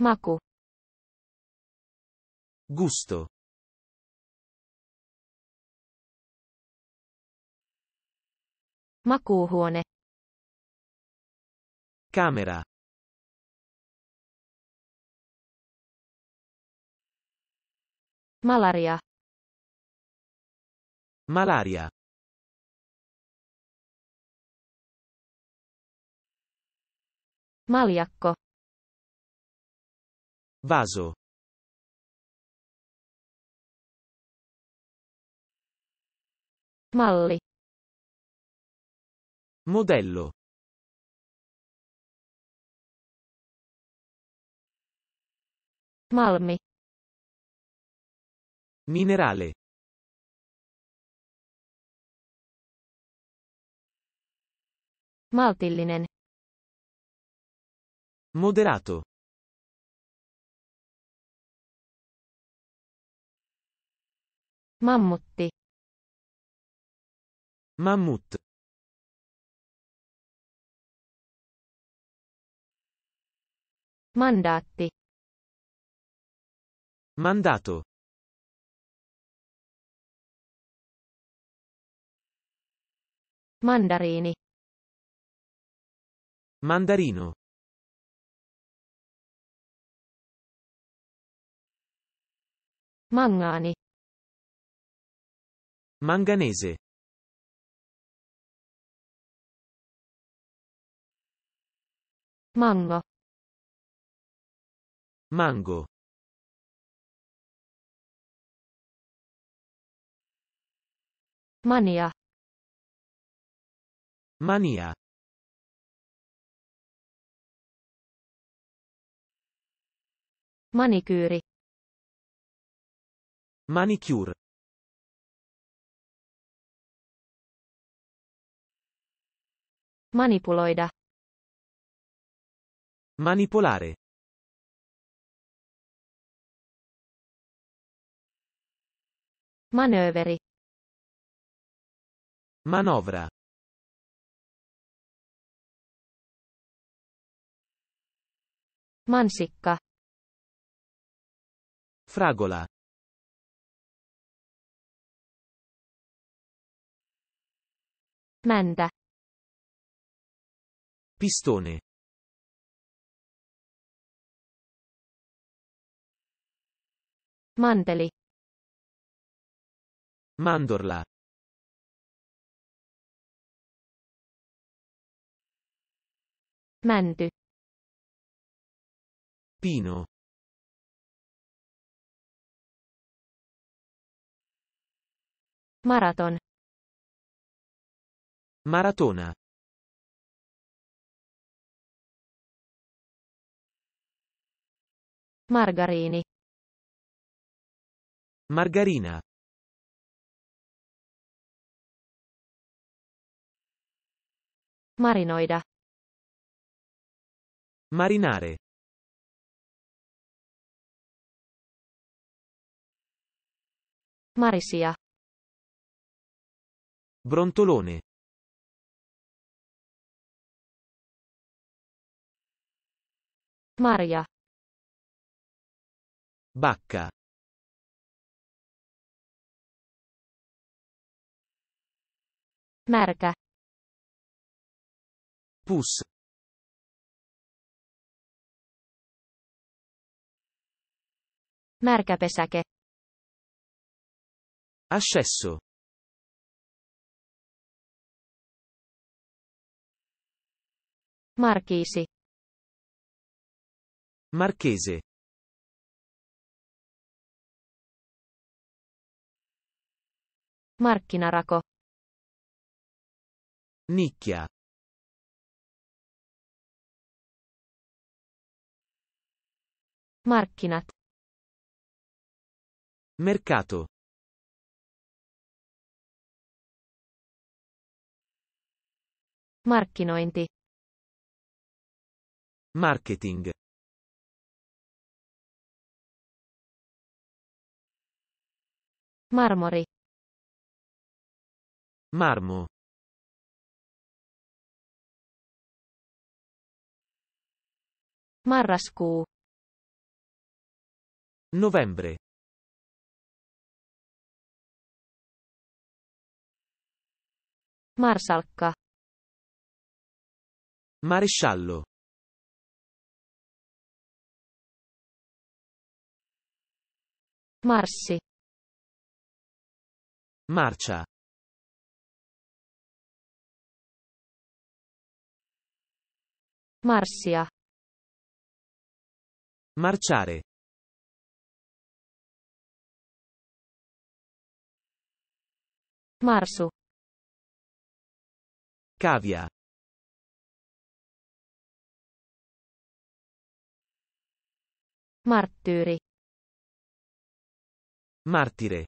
Maku. Gusto. Makuuhuone. Camera. Malaria. Malaria. Maljakko. Vaso. Molly. Modello. Malmi. Minerale. Maltillinen. Moderato. Mammutti. Mammut. Mandati. Mandato. Mandarini. Mandarino. Mangani. Manganese. Mango. Mango. Mania. Mania. Manikyyri. Manicure. Manipuloida. Manipolare. Manöveri. Manovra. Mansikka. Fragola. Mäntä. Pistone. Manteli. Mandorla. Mänty. Pino. Maraton. Maratona. Margarini. Margarina. Marinoida. Marinare. Maresia. Brontolone. Maria. Bacca. Marca. Pus. Marcapesäke. Accesso. Marchesi. Marchese. Markkinarako. Nicchia. Markkinat. Mercato. Markkinointi. Marketing. Marmore. Marmo. Marrascu. Novembre. Marsalkka. Maresciallo. Marsi. Marcia. Marsia. Marciare. Marso. Cavia. Martire. Martire.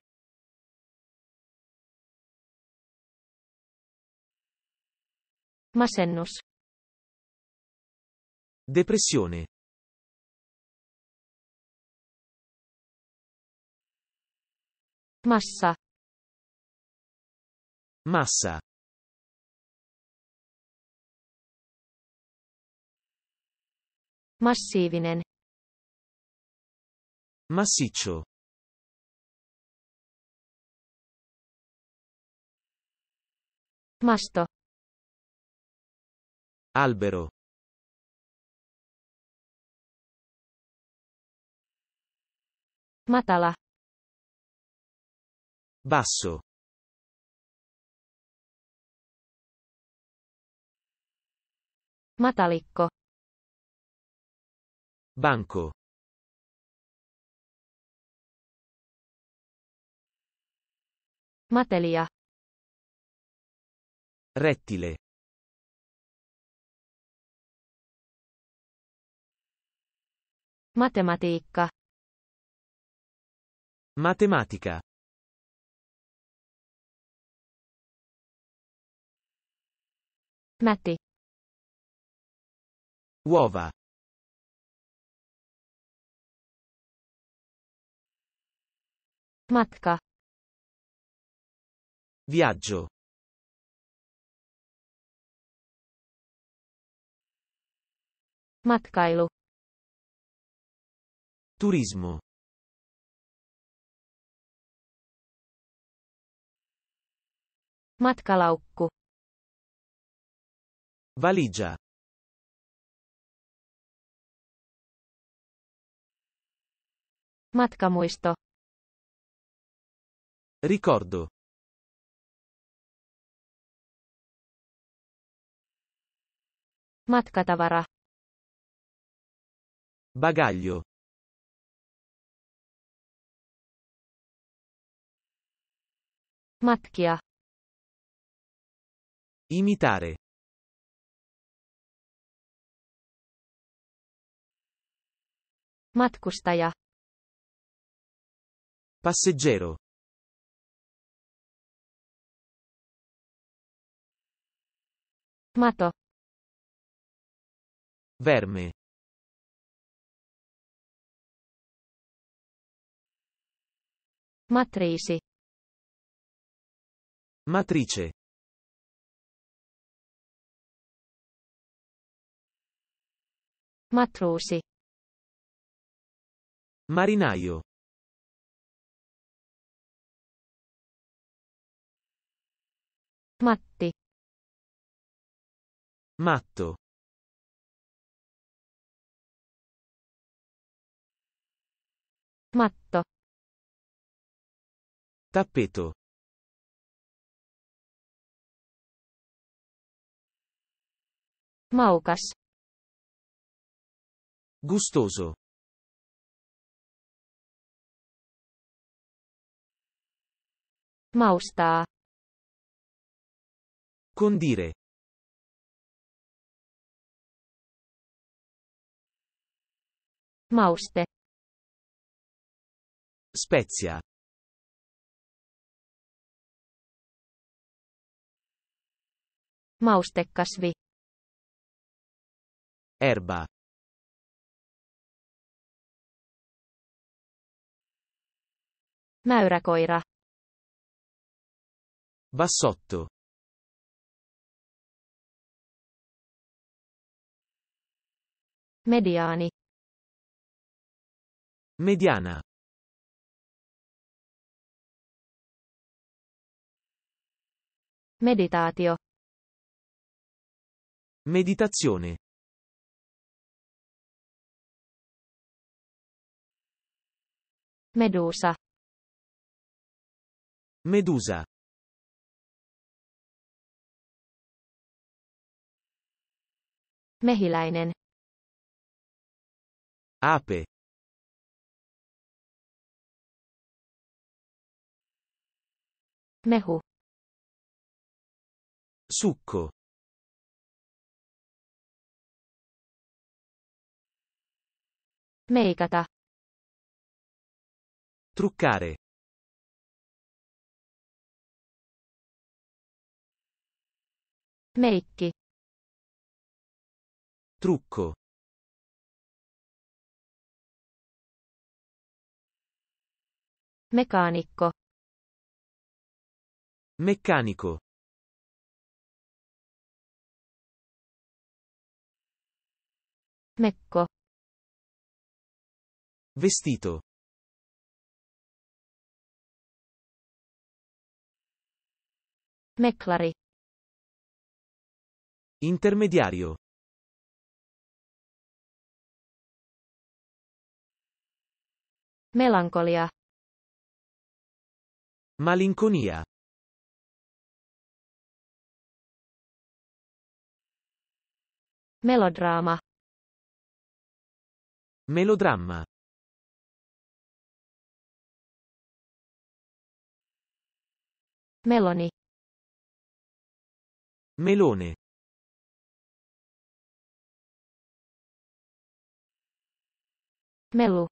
Masennus. Depressione. Massa. Massa. Massiivinen. Massiccio. Masto. Albero. Matala. Basso. Matalikko. Banco. Matelia. Rettile. Matematica. Matematica. Latte. Uova. Matka. Viaggio. Matkailu. Turismo. Matkalaukku. Valigia. Matkamuisto. Ricordo. Matkatavara. Bagaglio. Matkia. Imitare. Matkustaja. Passeggero. Mato. Verme. Matrici. Matrice. Matrosi. Marinaio. Matte. Matto. Matto. Tappeto. Maukas. Gustoso. Maustaa. Condire. Mauste. Spezia. Maustekasvi. Erba. Mäyräkoira. Bassotto. Mediani. Mediana. Meditatio. Meditazione. Medusa. Medusa. Mehiläinen. Ape. Mehu. Succo. Meikata. Truccare. Meikki. Trucco. Meccanico. Meccanico. Mecco. Vestito. Mecclari. Intermediario. Melancolia. Malinconia. Melodrama. Melodramma. Meloni. Melone. Melu.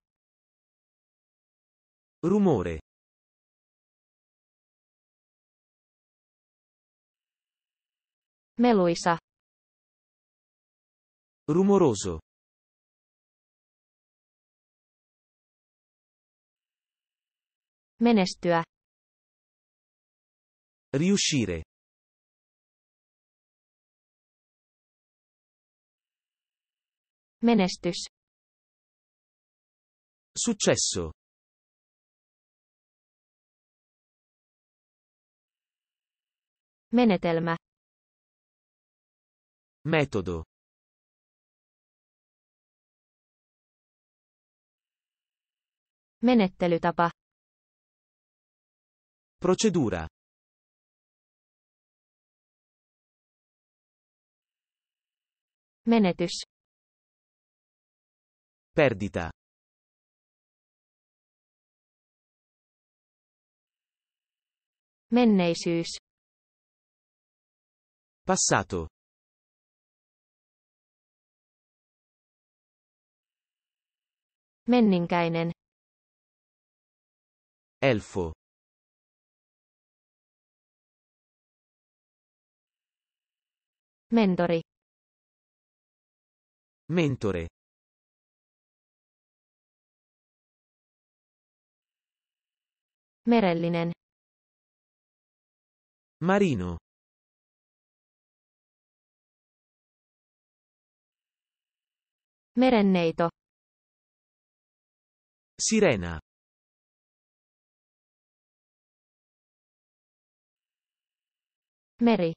Rumore. Meluisa. Rumoroso. Menestyä. Riuscire. Menestys. Successo. Menetelmä. Metodo. Menettelytapa. Procedura. Menetys. Perdita. Menneisyys. Passato. Menninkäinen. Elfo. Mentori. Mentore. Merellinen. Marino. Merenneto. Sirena. Mary.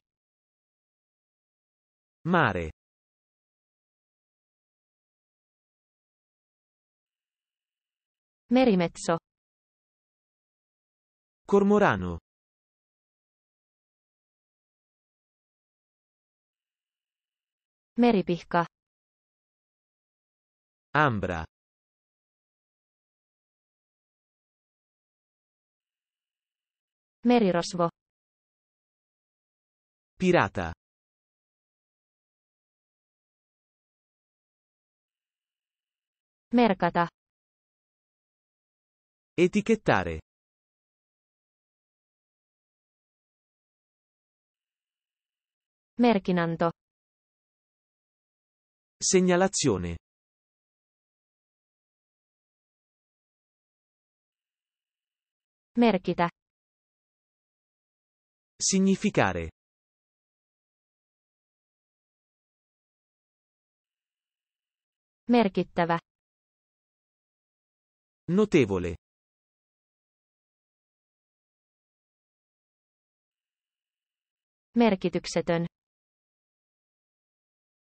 Mare. Merimezzo. Cormorano. Meripihka. Ambra. Merirosvo. Pirata. Mercata. Etichettare. Merkinanto. Segnalazione. Merkitä. Significare. Merkittävä. Notevole. Merkityksetön.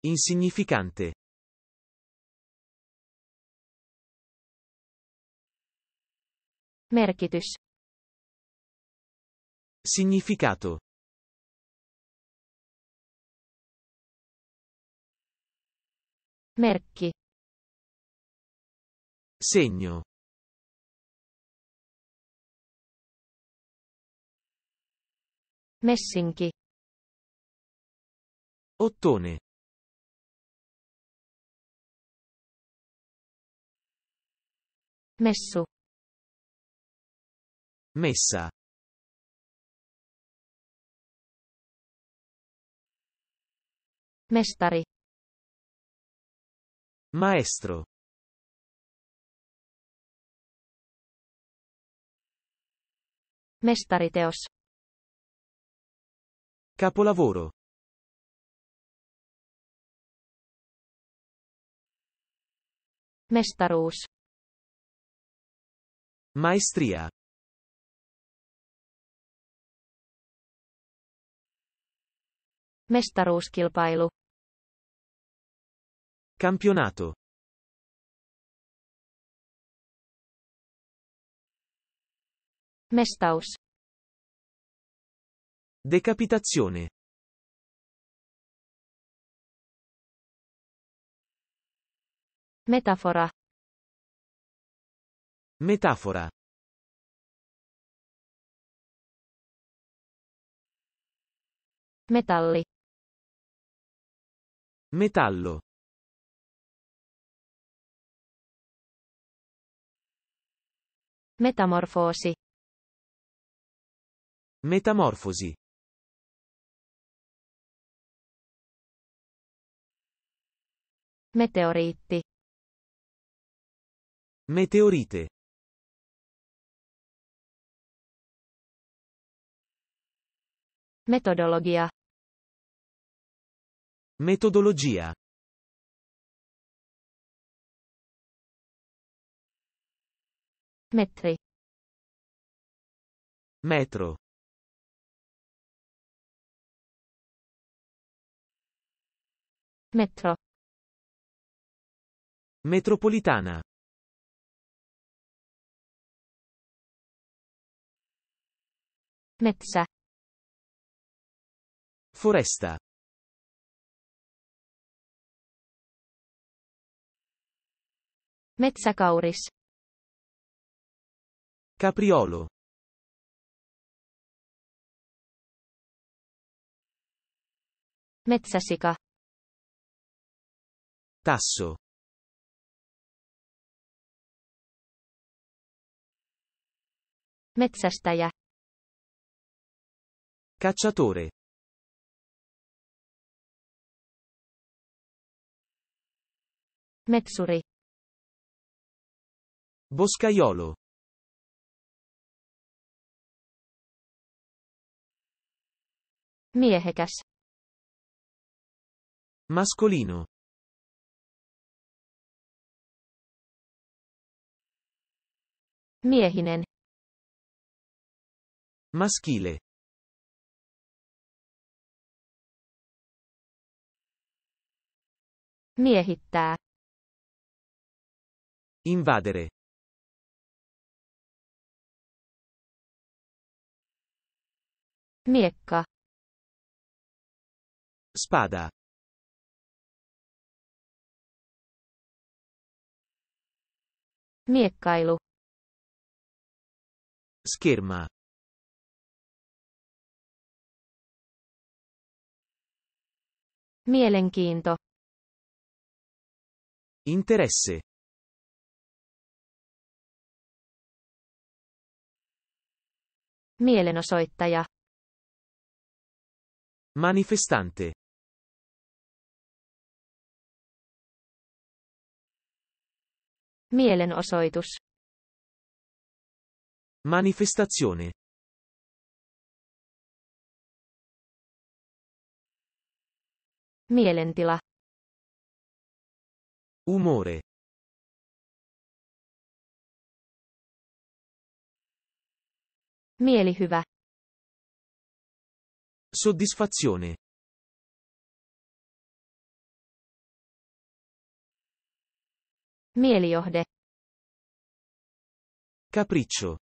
Insignificante. Merkitys. Significato Merchi. Segno. Messinchi. Ottone. Messo. Messa. Mestari. Maestro. Mestariteos. Capolavoro. Mestaruus. Maestria. Mestaruuskilpailu. Campionato. Mestaus. Decapitazione. Metafora. Metafora. Metalli. Metallo. Metamorfosi. Metamorfosi. Meteoriti. Meteorite. Metodologia. Metodologia. Metri. Metro. Metro. Metropolitana. Mezza. Foresta. Metsäkauris. Capriolo. Metsäsika. Tasso. Metsästäjä. Cacciatore. Metsuri. Boscaiolo. Miehekäs. Mascolino. Miehinen. Maschile. Miehittää. Invadere. Miekka. Spada. Miekkailu. Scherma. Mielenkiinto. Interesse. Mielenosoittaja. Manifestante. Mielenosoitus. Manifestazione. Mielentila. Umore. Mielihyvä. Soddisfazione. Mielijohde. Capriccio.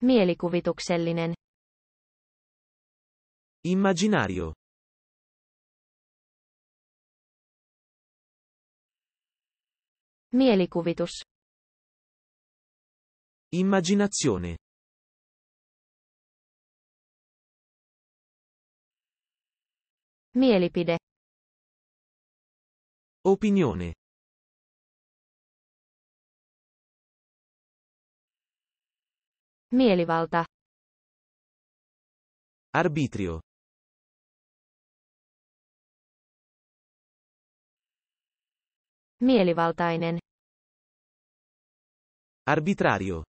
Mielikuvituksellinen. Immaginario. Mielikuvitus. Immaginazione. Mielipide. Opinione. Mielivalta. Arbitrio. Mielivaltainen. Arbitrario.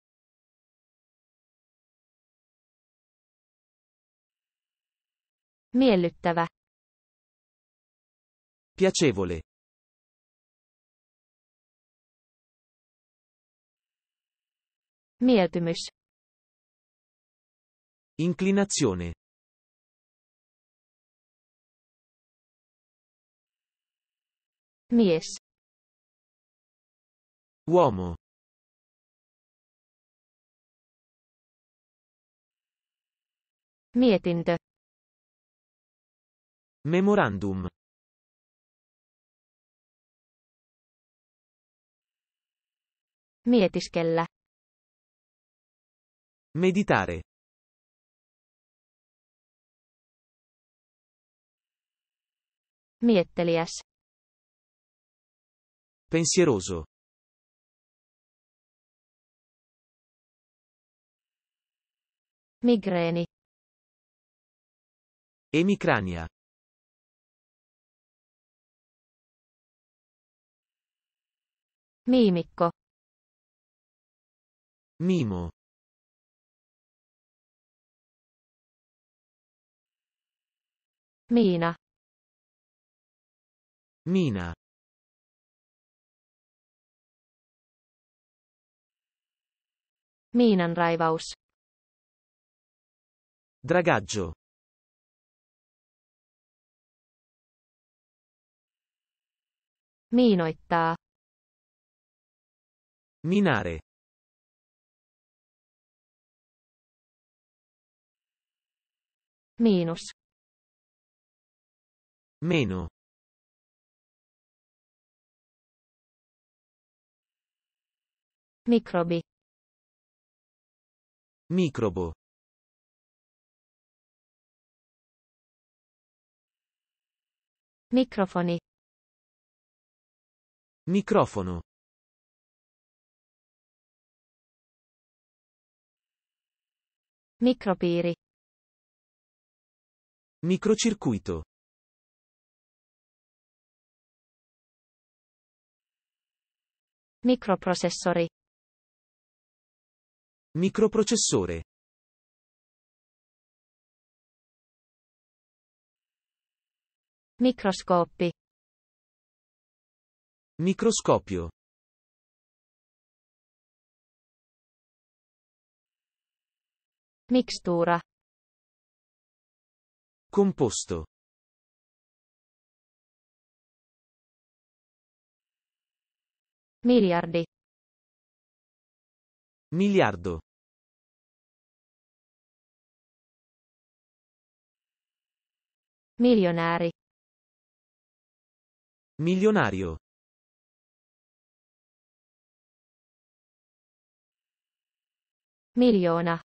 Miellyttävä. Piacevole. Mieltymys. Inclinazione. Mies. Uomo. Mietintö. Memorandum. Mietiskellä. Meditare. Mietteliäs. Pensieroso. Migreni. Emicrania. Miimikko. Mimo. Mina. Mina. Miinanraivaus. Dragaggio. Miinoittaa. Minare. Minus. Meno. Microbi. Microbo. Microfoni. Microfono. Micropiri. Microcircuito. Microprocessori. Microprocessore. Microscopi. Microscopio. Mixtura. Composto. Miliardi. Miliardo. Milionari. Milionario. Miliona.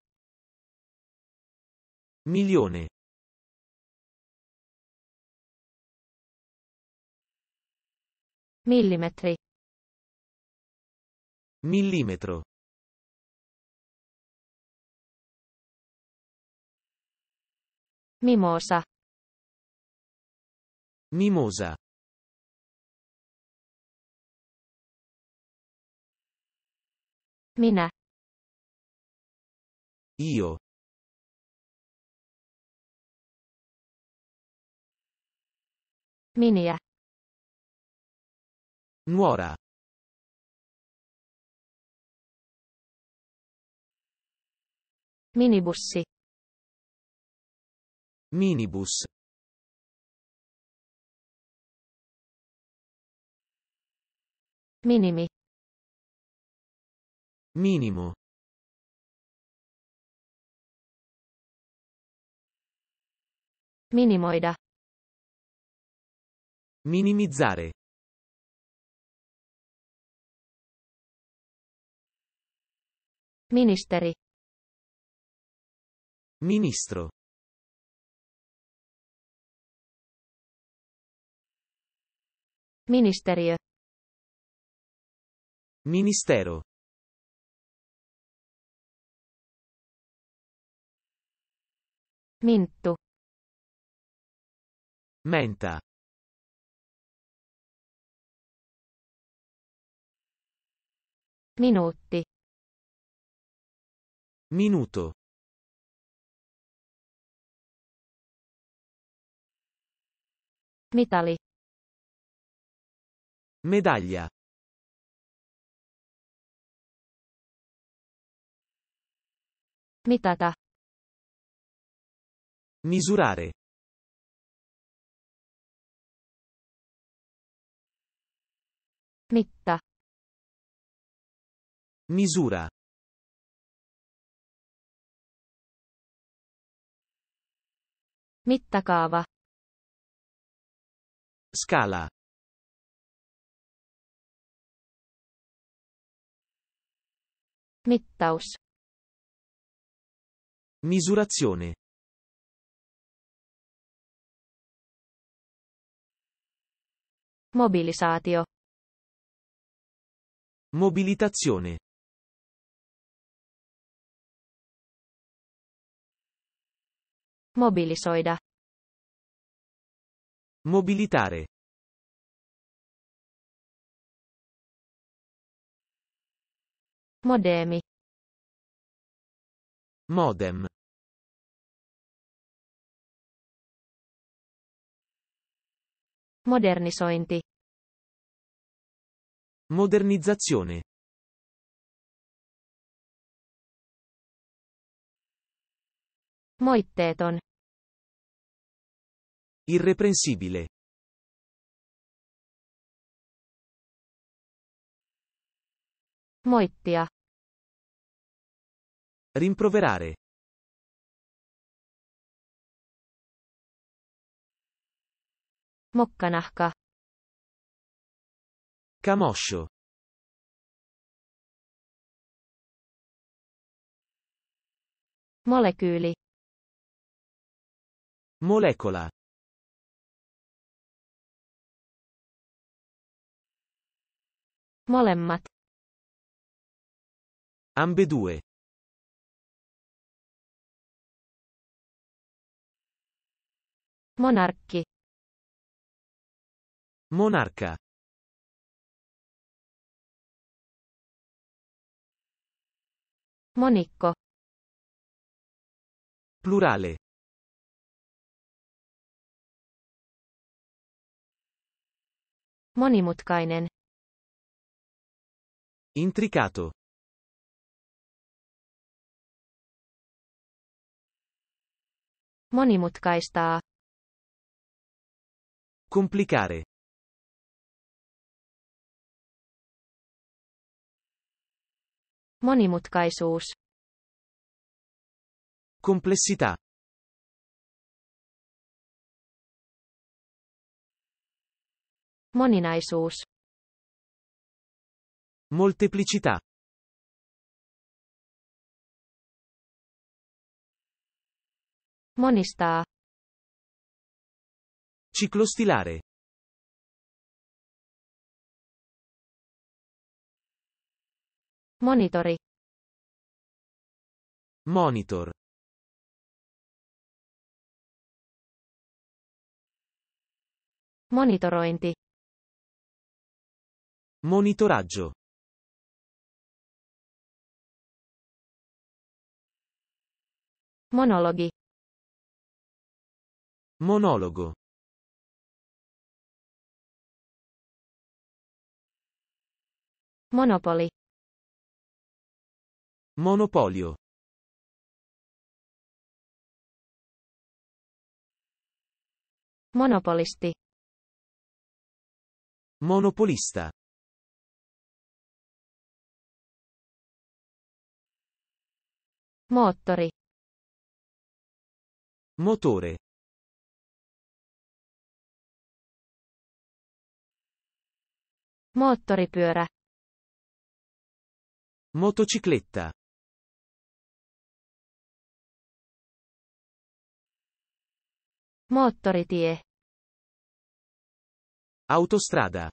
Milione. Millimetri. Millimetro. Mimosa. Mimosa. mina Io. Miniä. Nuora. Minibussi. Minibus. Minimi. Minimo. Minimoida. Minimizzare. Ministeri. Ministro. Ministeriö. Ministero. Minttu. Menta. Minuutti. Minuto. Mitali. Medaglia. Mitata. Misurare. Mitta. Misura. Mittakaava. Scala. Mittaus. Misurazione. Mobilisaatio. Mobilitazione. Mobilisoida. Mobilitare. Modemi. Modem. Modernisointi. Modernizzazione. Moitteeton. Irreprensibile. Moittia. Rimproverare. Mokkanahka. Camoscio. Molekyyli. Molecola. Molemmat. Ambedue. Monarchi. Monarca. Monicco. Plurale. Monimutkainen. Intricato. Monimutkaistaa. Complicare. Monimutkaisuus. Complessità. Moninaisuus. Molteplicità. Monistaa. Ciclostilare. Monitori. Monitor. Monitorointi. Monitoraggio. Monologhi. Monologo. Monopoli. Monopolio. Monopolisti. Monopolista. Motore. Motore. Motoripyörä. Motocicletta. Moottoritie. Autostrada.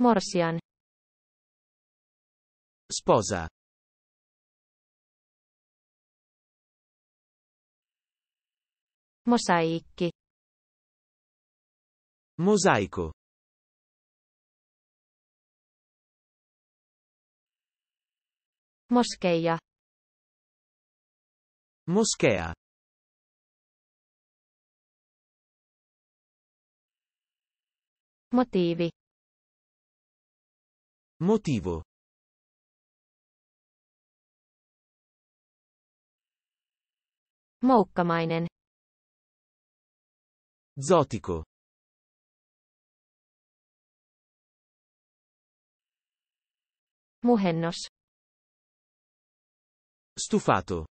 Morsian. Sposa. Mosaici. Mosaico. Moscheia. Moschea. Motivi. Motivo. Moukkamainen. Zotico. Muhennos. Stufato.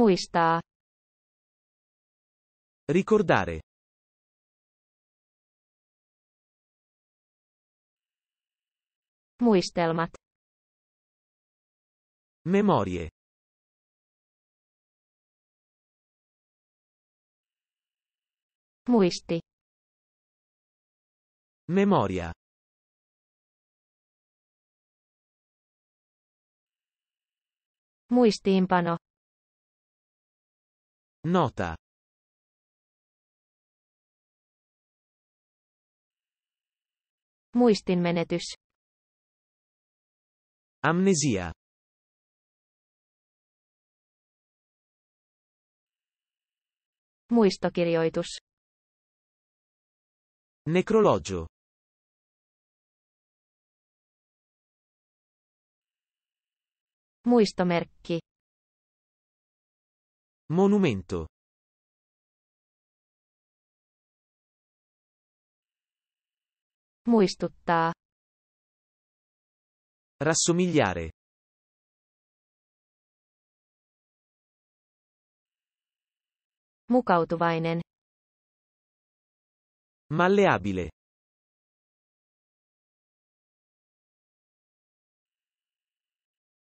Muistaa. Ricordare. Muistelmat. Memorie. Muiste. Memoria. Muistiinpano. Nota. Muistinmenetys. Amnesia. Muistokirjoitus. Necrologio. Muistomerkki. Monumento. Muistuttaa. Rassomigliare. mukautuvainen, malleabile,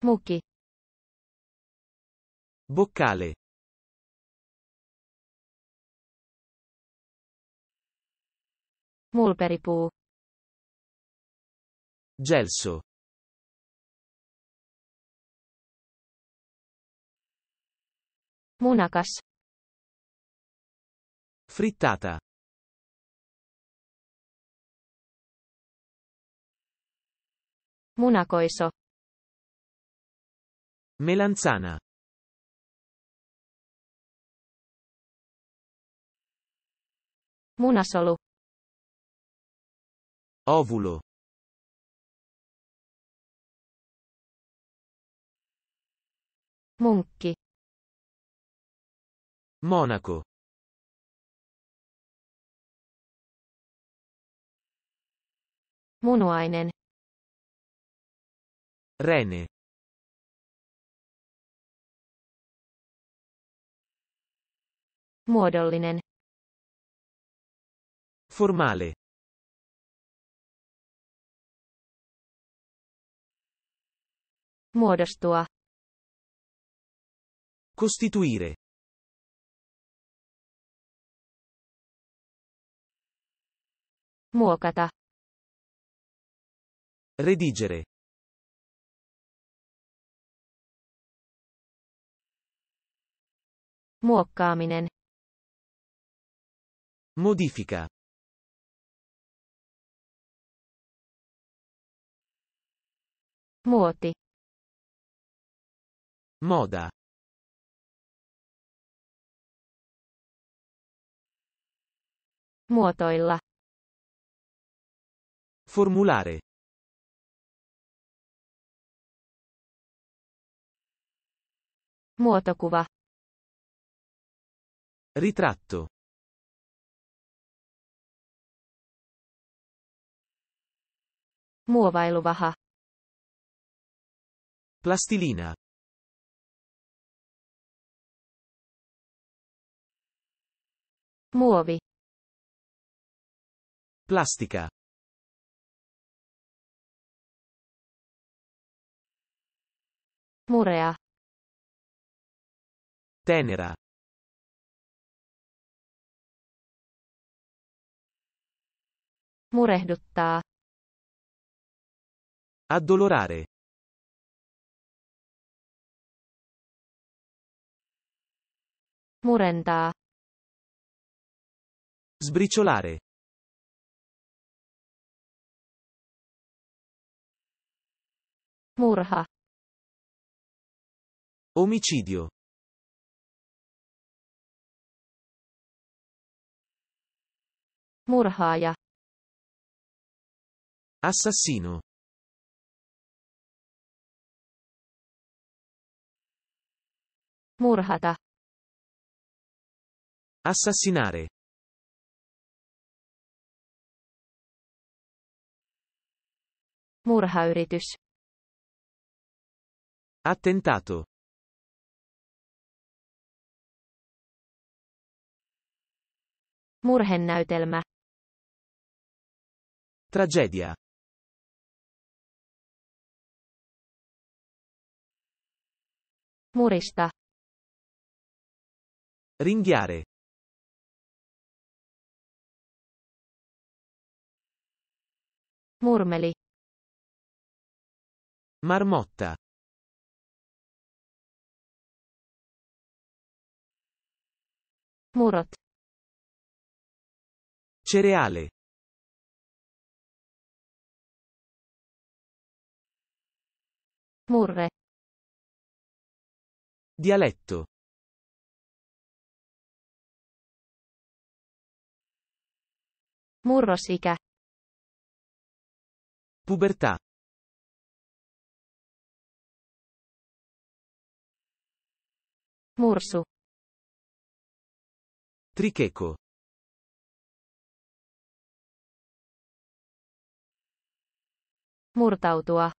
mukki, boccale, mulperipuu, gelso, munakas, Frittata. Munakoiso. Melanzana. Munasolu. Ovulo. Munkki. Monaco. Munuainen. Rene. Muodollinen. Formale. Muodostua. Costituire. Muokata. Redigere. Muokkaaminen. Modifica. Muoti. Moda. Muotoilla. Formulare. Muotokuva. Ritratto. Muovailuvaha. Plastilina. Muovi. Plastica. Murea. Tenera. Murehduttaa. Addolorare. Murentaa. Sbriciolare. Murha. Omicidio. Murhaaja. Assassino. Murhata. Assassinare. Murhayritys. Attentato. Murhennäytelmä. Tragedia. Muresta. Ringhiare. Murmeli. Marmotta. Murot. Cereale. Murre. Dialetto. Murrosica. Pubertà. Mursu. Tricheco. Murtautua.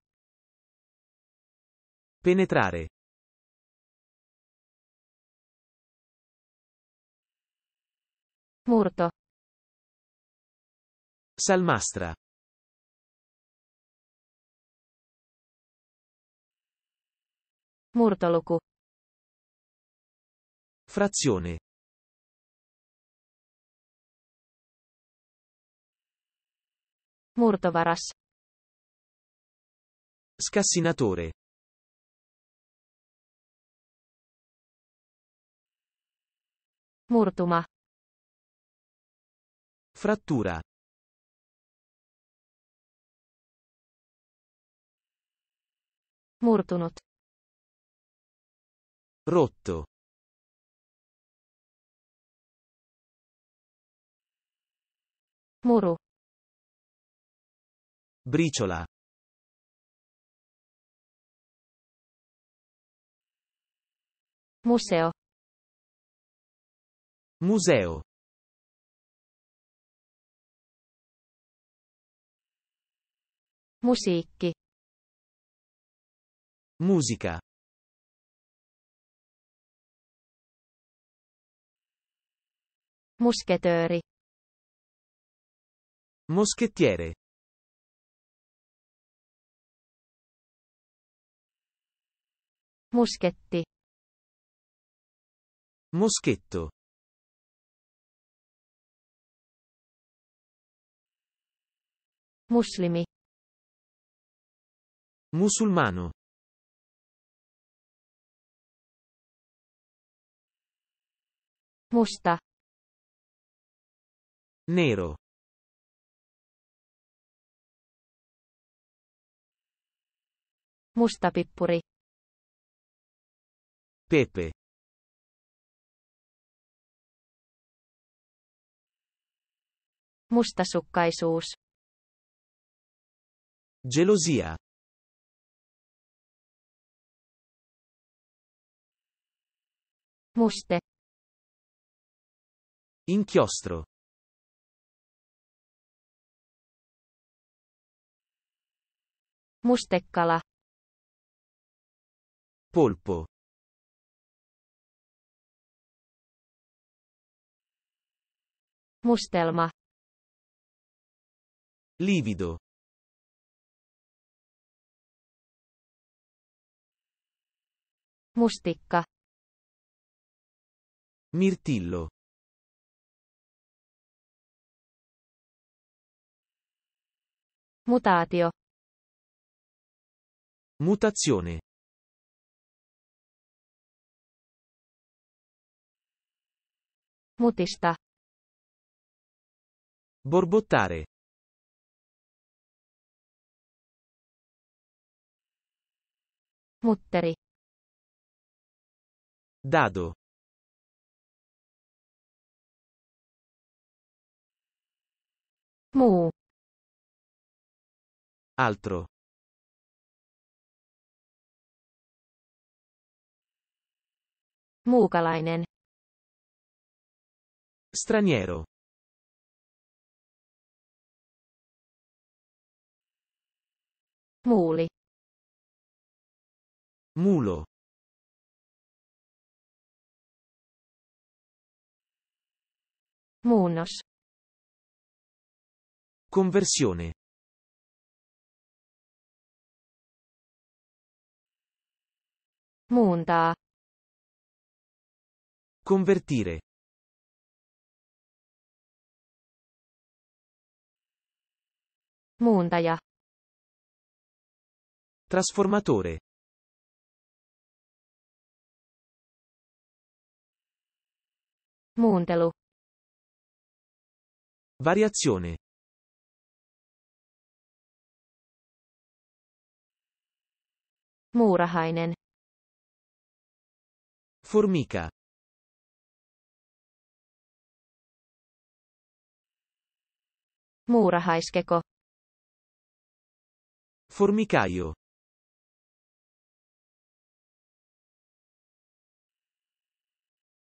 Penetrare. Murto. Salmastra. Murtolocu. Frazione. Murtovaras. Scassinatore. Murtuma. Frattura. Murtunut. Rotto. Muro. Briciola. Museo. Museo. Musiikki. Musica. Musketööri. Moschettiere. Muschetti. Moschetto. Muslimi. Musulmano. Musta. Nero. pippuri. Pepe. Mustasukkaisuus. Gelosia. Moste. Inchiostro. Mustekala. Polpo. Mustelma. Livido. Mustikka. Mirtillo. Mutaatio. Mutazione. Mutista. Borbottare. Mutteri. Dado. Mu. Altro. Muukalainen. Straniero. Muuli. Mulo. Munos. Conversione. Muuntaa. Convertire. Muuntaja. Trasformatore. Muuntelu. Variazione Murahainen. Formica. Muurahaiskeko. Formicaio.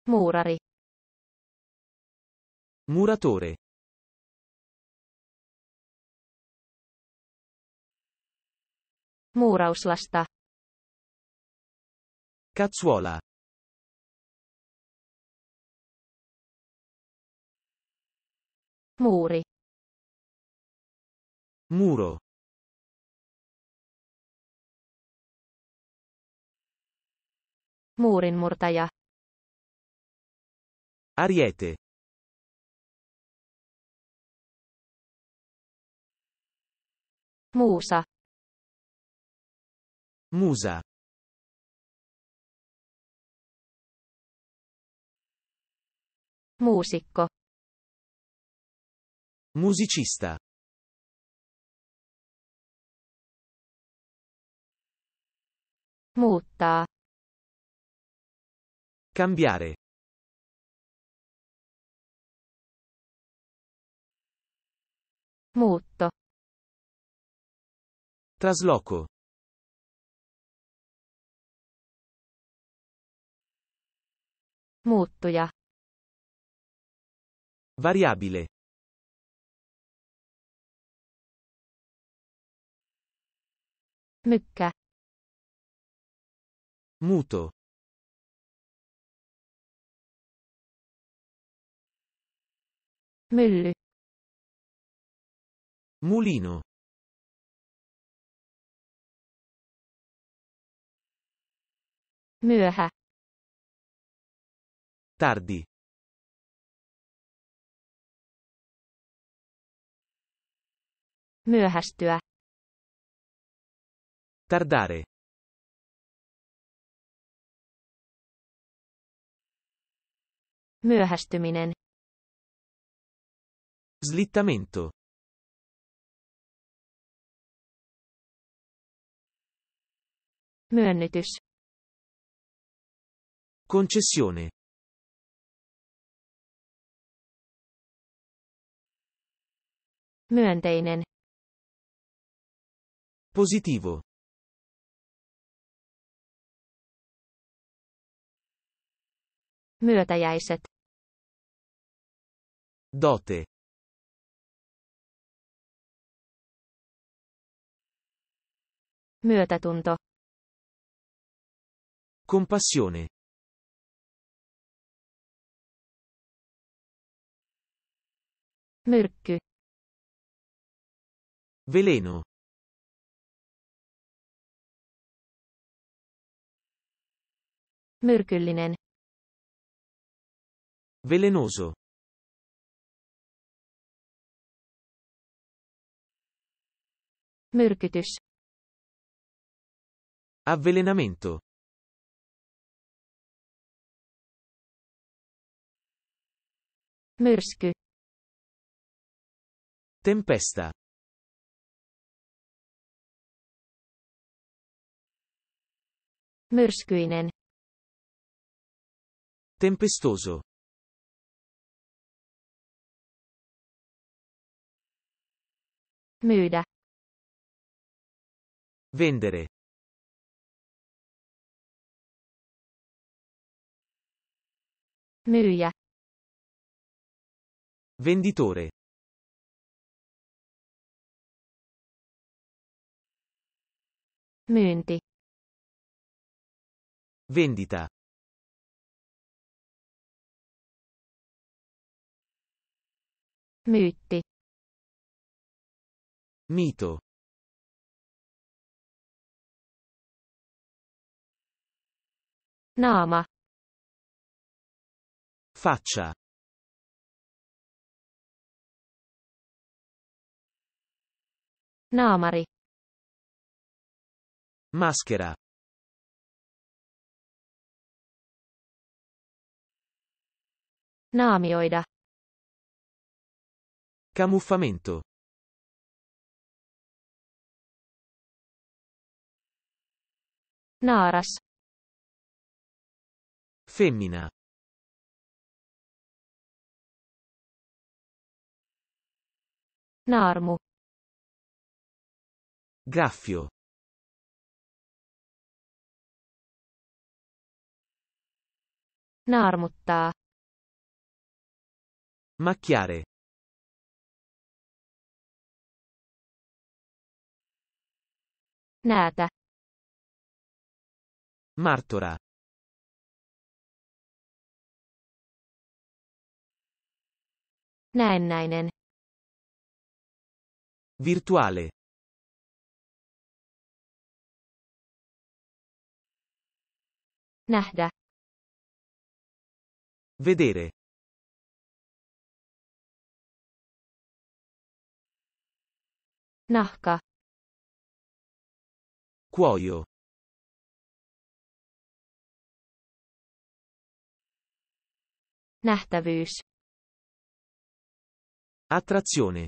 Muurari. Muratore. Muurauslasta. Cazzuola. Muuri. Muro. Muurinmurtaja. Ariete. Muusa. Musa. Muusikko. Musicista. Mutta. Cambiare. Muutto. Trasloco. Muuttuja. Variabile. Mykkä. Muto. Mylly. Mulino. Myöhä. Tardi. Myöhästyä. Tardare. Myöhästyminen. Slittamento. Myönnytys. Concessione. Myönteinen. Positivo. Myötäjäiset. Dote. Myötätunto. Compassione. Myrkky. Veleno. Myrkyllinen. Velenoso. Myrkytys. Avvelenamento. Myrsky. Tempesta. Myrskyinen. Tempestoso. Myydä. Vendere. Myyjä. Venditore. Myynti. Vendita. Mytti. Mito. Nama. Faccia. Naamari. Maschera. Naamioida. Camuffamento. Naaras. Femmina. Narmu. Graffio. Naarmuttaa. Macchiare. Nata. Martora. Näennäinen. Virtuale. Nähdä. Vedere. Nahka. Cuoio. Nähtävyys. Attrazione.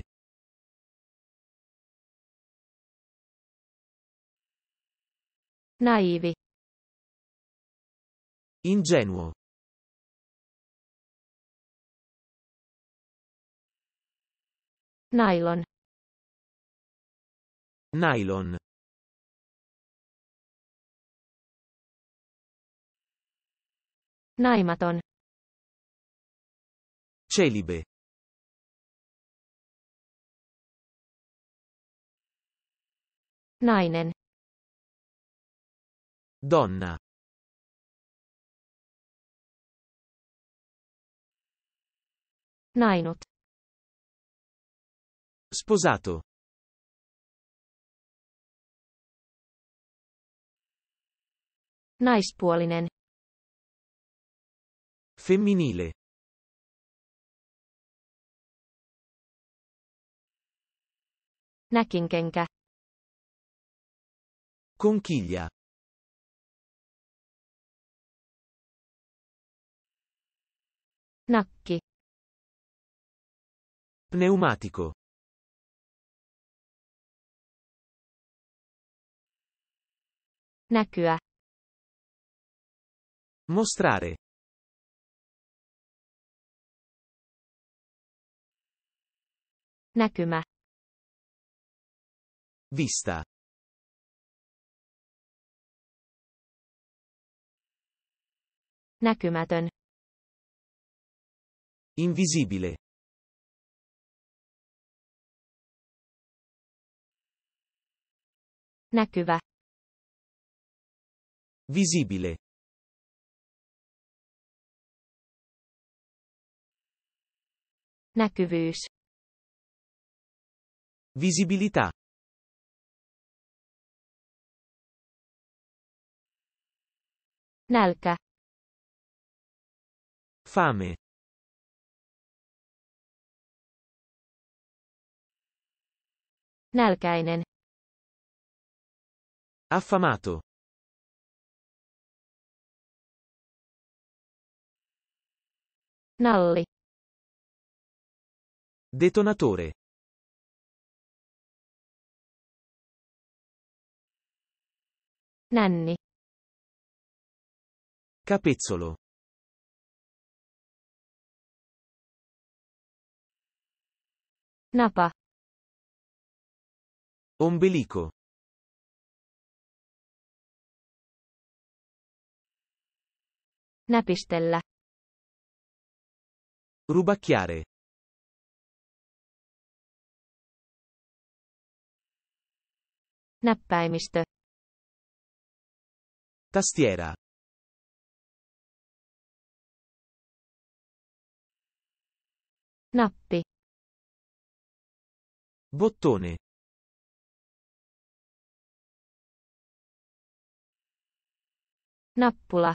Naivi. Ingenuo. Nylon nylon Naimaton. Celibe. Nainen. Donna. Nainut. Sposato. Naispuolinen. Femminile. Näkinkenkä. Conchiglia. Nakki. Pneumatico. Näkyä. Mostrare. Näkymä. Vista. Näkymätön. Invisibile. Näkyvä. Visibile. Näkyvyys. Visibilità. Nälkä. Fame. Nälkäinen. Affamato. Nalli. Detonatore. Nanni. Capezzolo. Napa. Ombelico. Napistella. Rubacchiare. Näppäimistö. Tastiera. Nappi. Bottone. Nappula.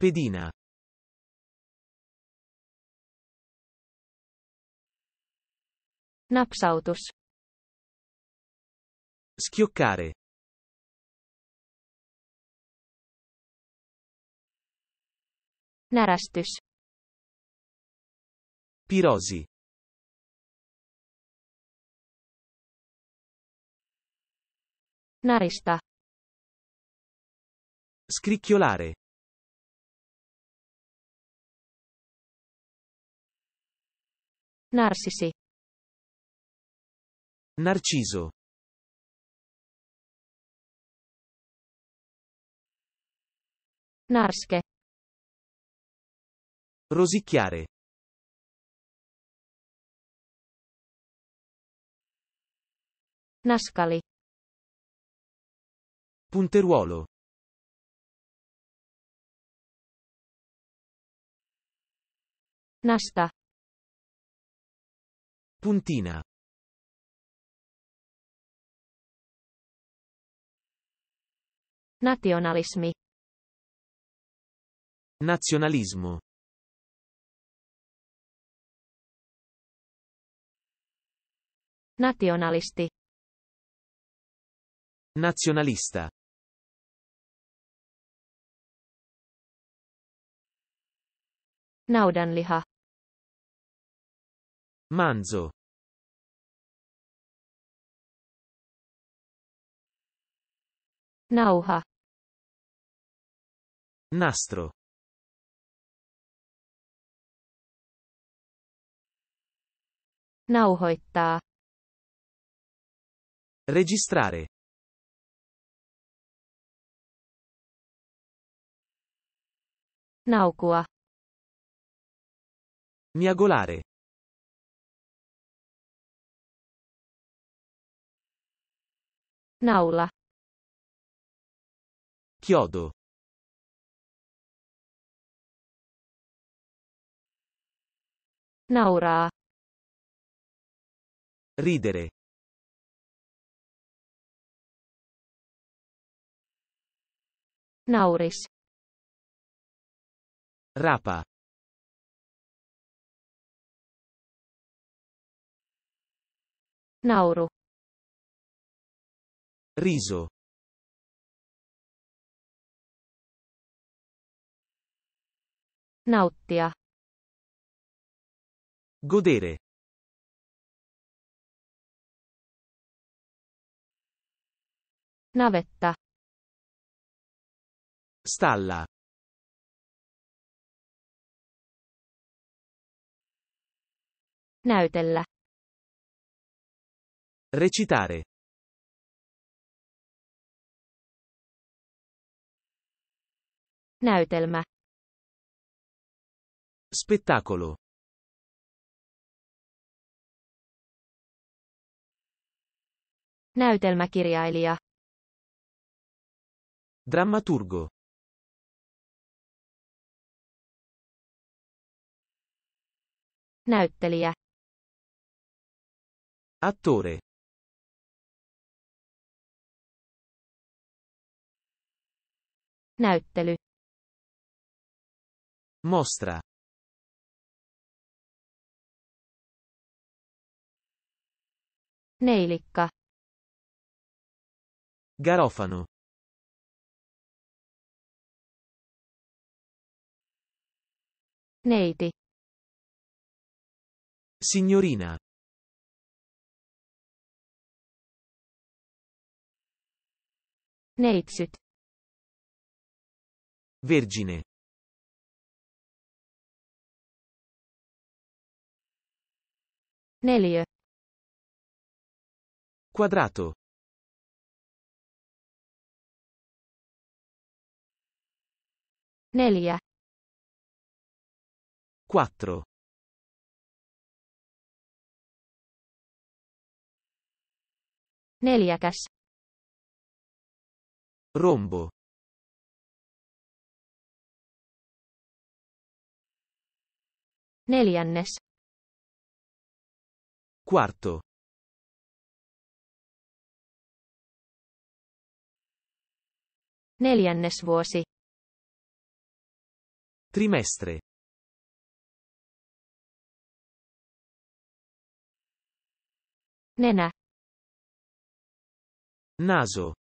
Pedina. Napsautus. Schioccare. Narastus. Pirosi. Narista. Scricchiolare. Narcisi. Narciso. Narske. Rosicchiare. Nascali. Punteruolo. Nasta. Puntina. Nationalismi. Nazionalismo. Nazionalisti. Nazionalista. Naudanliha. Manzo. Nauha. Nastro. Nauhoittaa. Registrare. Naukua. Miagolare. Naula. Chiodo. Nauraa. Ridere. Naures. Rapa. Nauro. Riso. Nauttia. Godere. Navetta. Stalla. Näytellä. Recitare. Näytelmä. Spettacolo. Näytelmäkirjailija. Drammaturgo. Näyttelijä. Attore. Näyttely. Mostra. Neilikka. Garofano. Neiti. Signorina. Neitsyt. Vergine. Neljä. Quadrato. Neljä. 4. Neljäkäs. Rombo. Neliannes. Quarto. Neljännesvuosi. Trimestre. Nena. Naso.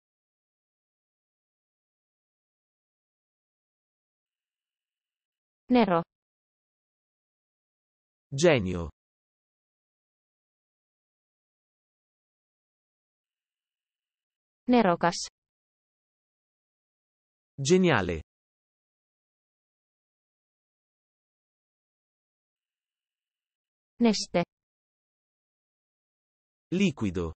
Nero. Genio. Nerocas. Geniale. Neste. Liquido.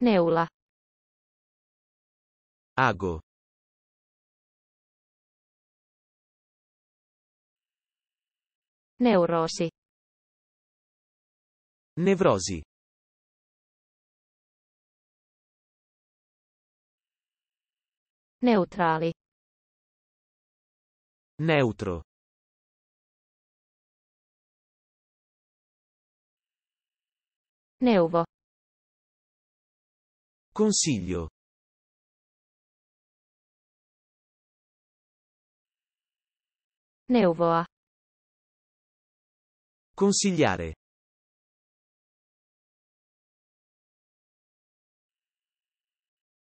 Neula. Ago. Neurosi. Nevrosi. Neutrali. Neutro. Neuvo. Consiglio. Neuvoa. Consigliare.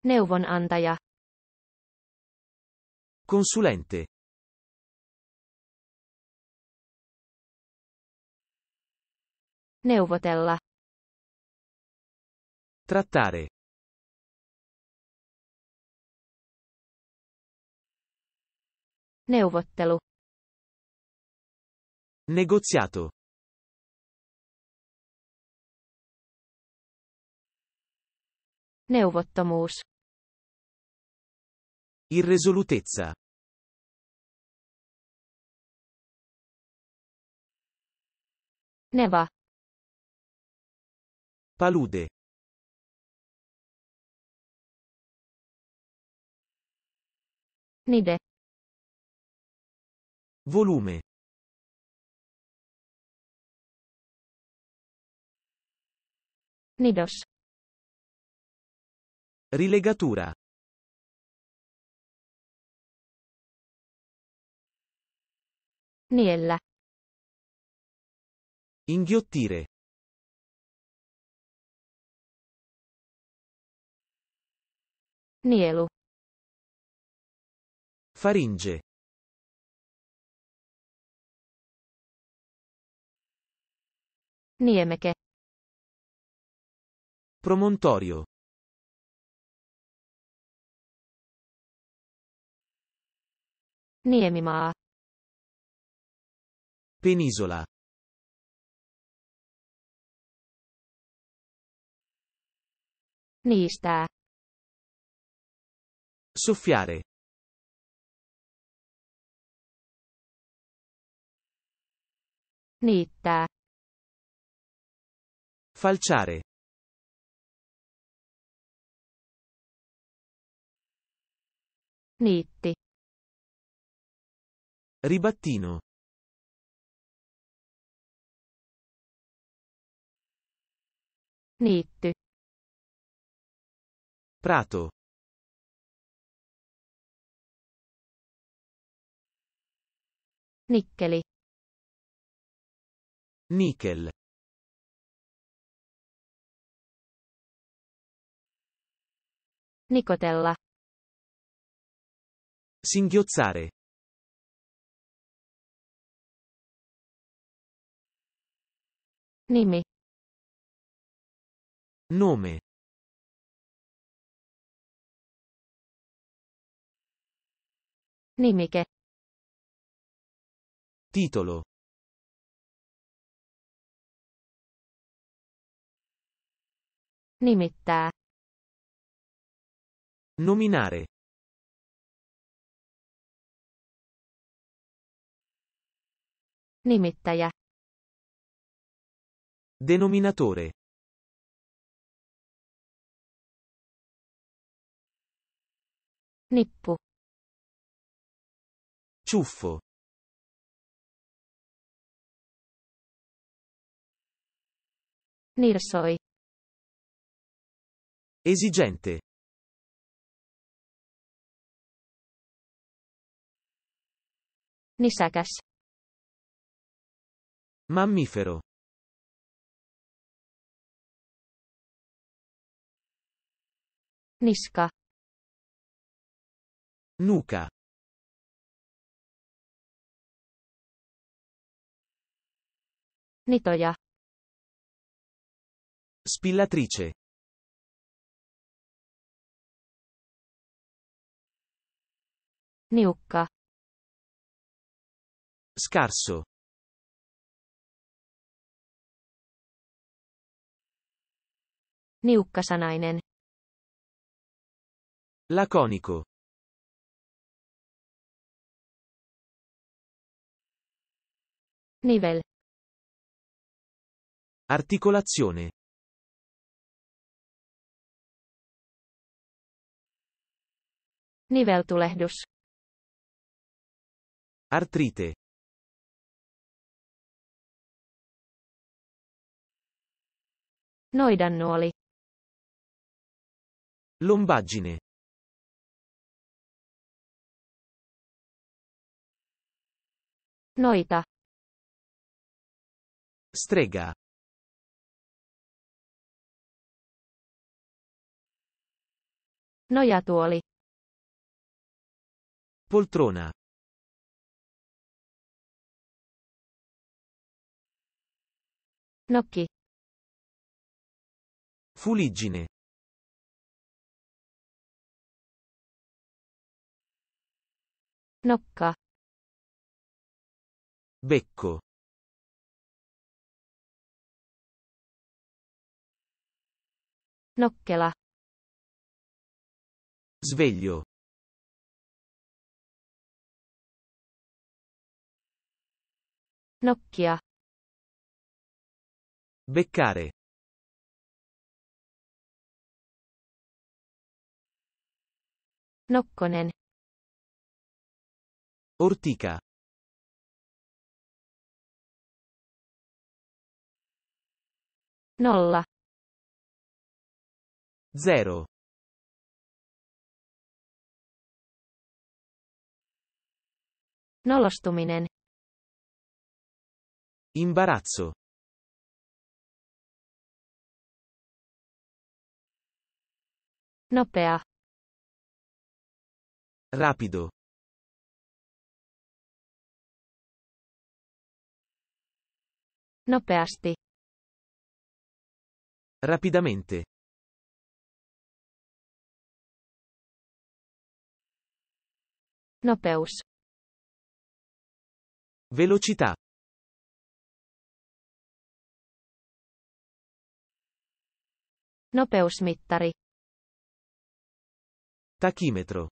Neuvonantaja. Consulente. Neuvotella. Trattare. Neuvottelu. Negoziato. Neuvottomuus. Irresolutezza. Neva. Palude. Nide. Volume. Nidos. Rilegatura. Niella. Inghiottire. Nielu. Faringe. Niemeke. Promontorio. Niemimaa. Penisola. Niistää. Soffiare. netta. Falciare. Nette. Ribattino. Nette. Prato. Nicheli. Nickel. Nicotella. Singhiozzare. Nimi. Nome. Nimiche. Titolo. Nimetta. Nominare. Nimittaja. Denominatore. Nippu. Ciuffo. Nirsoi. Esigente. Nisakas. Mammifero. Niska. Nuca. Nitoja. Spillatrice. Neocca. Scarso. Niukkasanainen. Laconico. Nivel. Articolazione. Niveltulehdus. Artrite. Noidannuoli. Lombaggine. Noita. Strega. Nojatuoli. Poltrona. Nocchi. Fuliggine. Nocca. Becco. Nokkela. Sveglio. Nocchia. Beccare. Nokkonen. Ortica. Nolla. Zero. Nolostuminen. Imbarazzo. Nopea. Rapido. Nopeasti. Rapidamente. Nopeus. Velocità. Nopeusmittari. Tachimetro.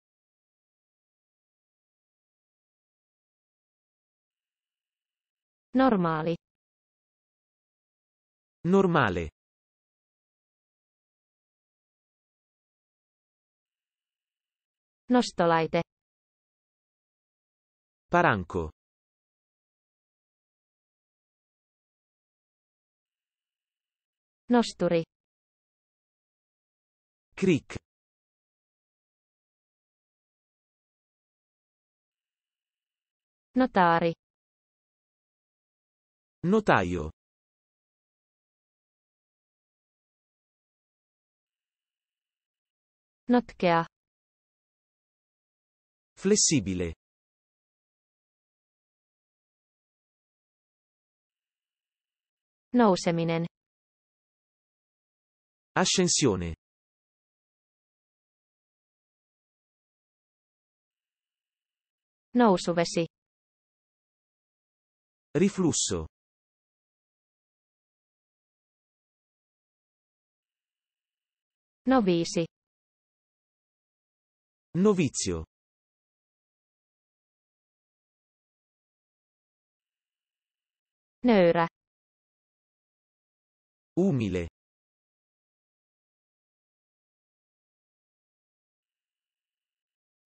Normale. Normale. Nostolaite. Paranco. Nosturi. Cric. Notare. Notaio. Notkea. Flessibile. Nouseminen. Ascensione. Nousuvesi. Riflusso. Novese. Novizio. Nöra. Umile.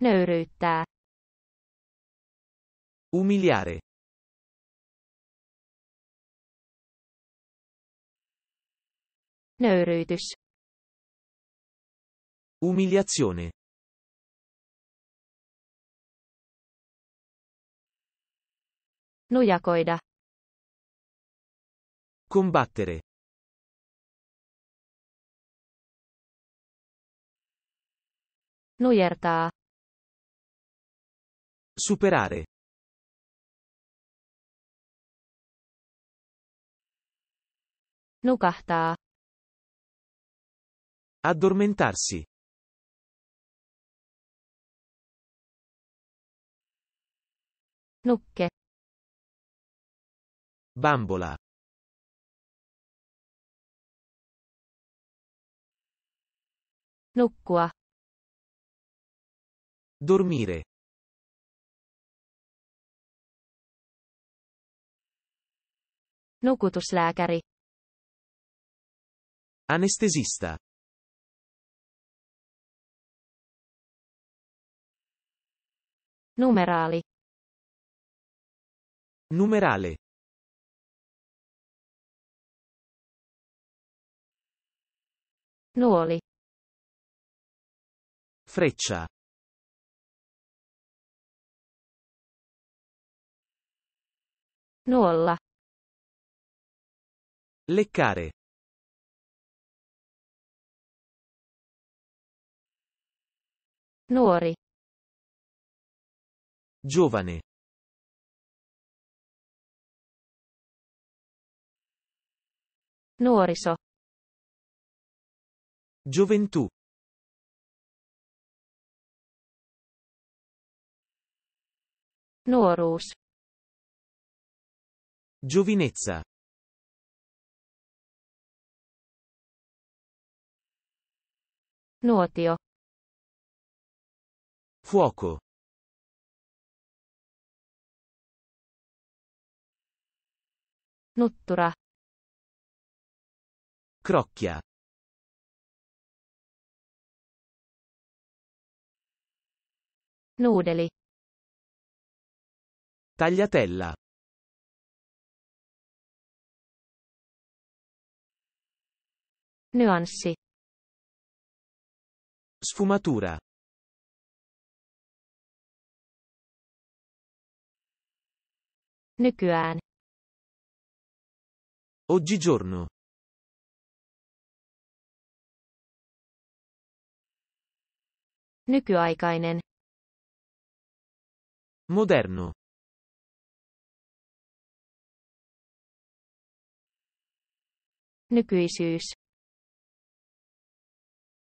Nöyryyttää. Umiliare. Nöyryytys. Umiliazione. Nujakoida. Combattere. Nujertaa. Superare. Nukahtaa. Addormentarsi. Nucche. Bambola. Nucqua. Dormire. Nukutuslääkäri. Anestesista. Numerali. Numerale. Nuoli. Freccia. Nuolla. Leccare. Nuori. Giovane. Nuoriso. Gioventù. Nuorus. Giovinezza. Nuotio. Fuoco. Nottura. Crocchia. Nudeli. Tagliatella. Nuansi. Sfumatura. Nykyään. Oggigiorno. Nykyaikainen. Moderno. Nykyisyys.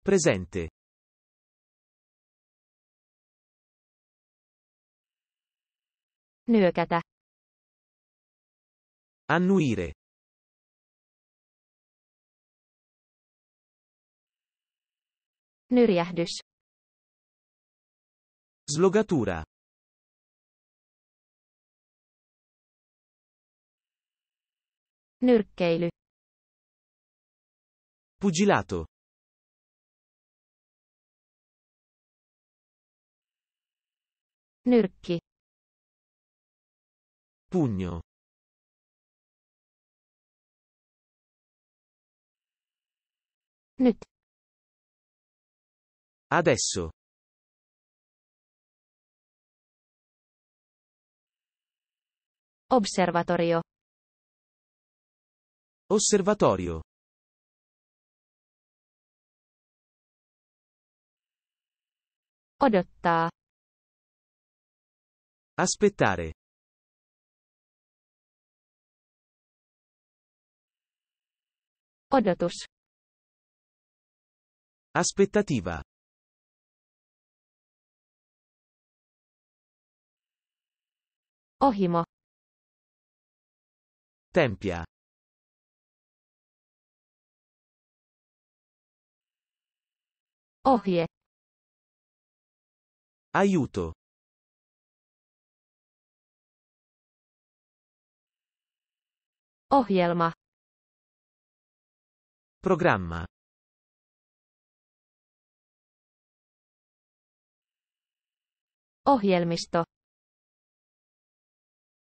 Presente. Nyökätä. Annuire. Nyrjähdys. Slogatura. Nyrkkeily. Pugilato. Nyrkki. Pugno. Nyt. Adesso. Observatorio. Osservatorio. Odotta. Aspettare. Odotus. Aspettativa. Ohimo. Tempia. Ohie. Aiuto. Ohjelma. Programma. Ohjelmisto.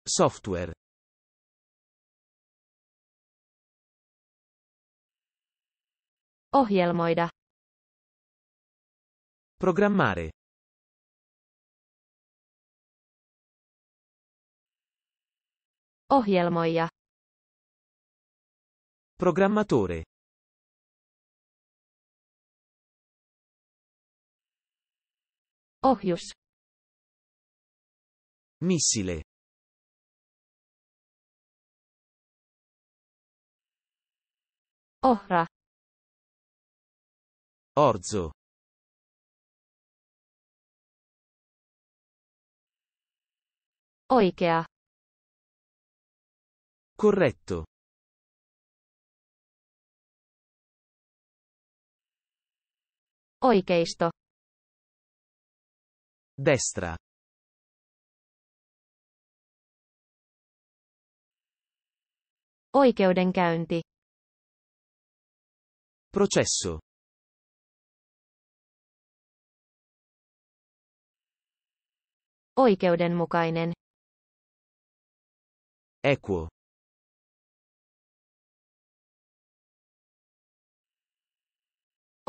Software. Ohjelmoida. Programmare. Ohjelmoija. Programmatore. Ohjus. Missile. Ohra. Orzo. Oikea. Corretto. Oikeisto. Destra. Oikeudenkäynti. Processo. Oikeudenmukainen. Equo.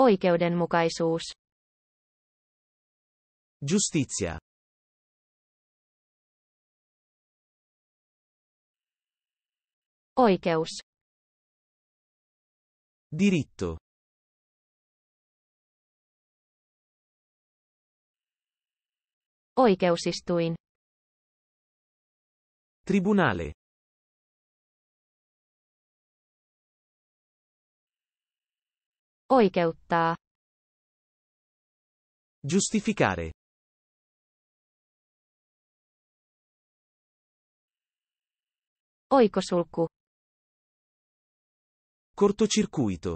Oikeudenmukaisuus. Giustizia. Oikeus. Diritto. Oikeusistuin. Tribunale. Oikeuttaa. Giustificare. Oikosulku. Cortocircuito.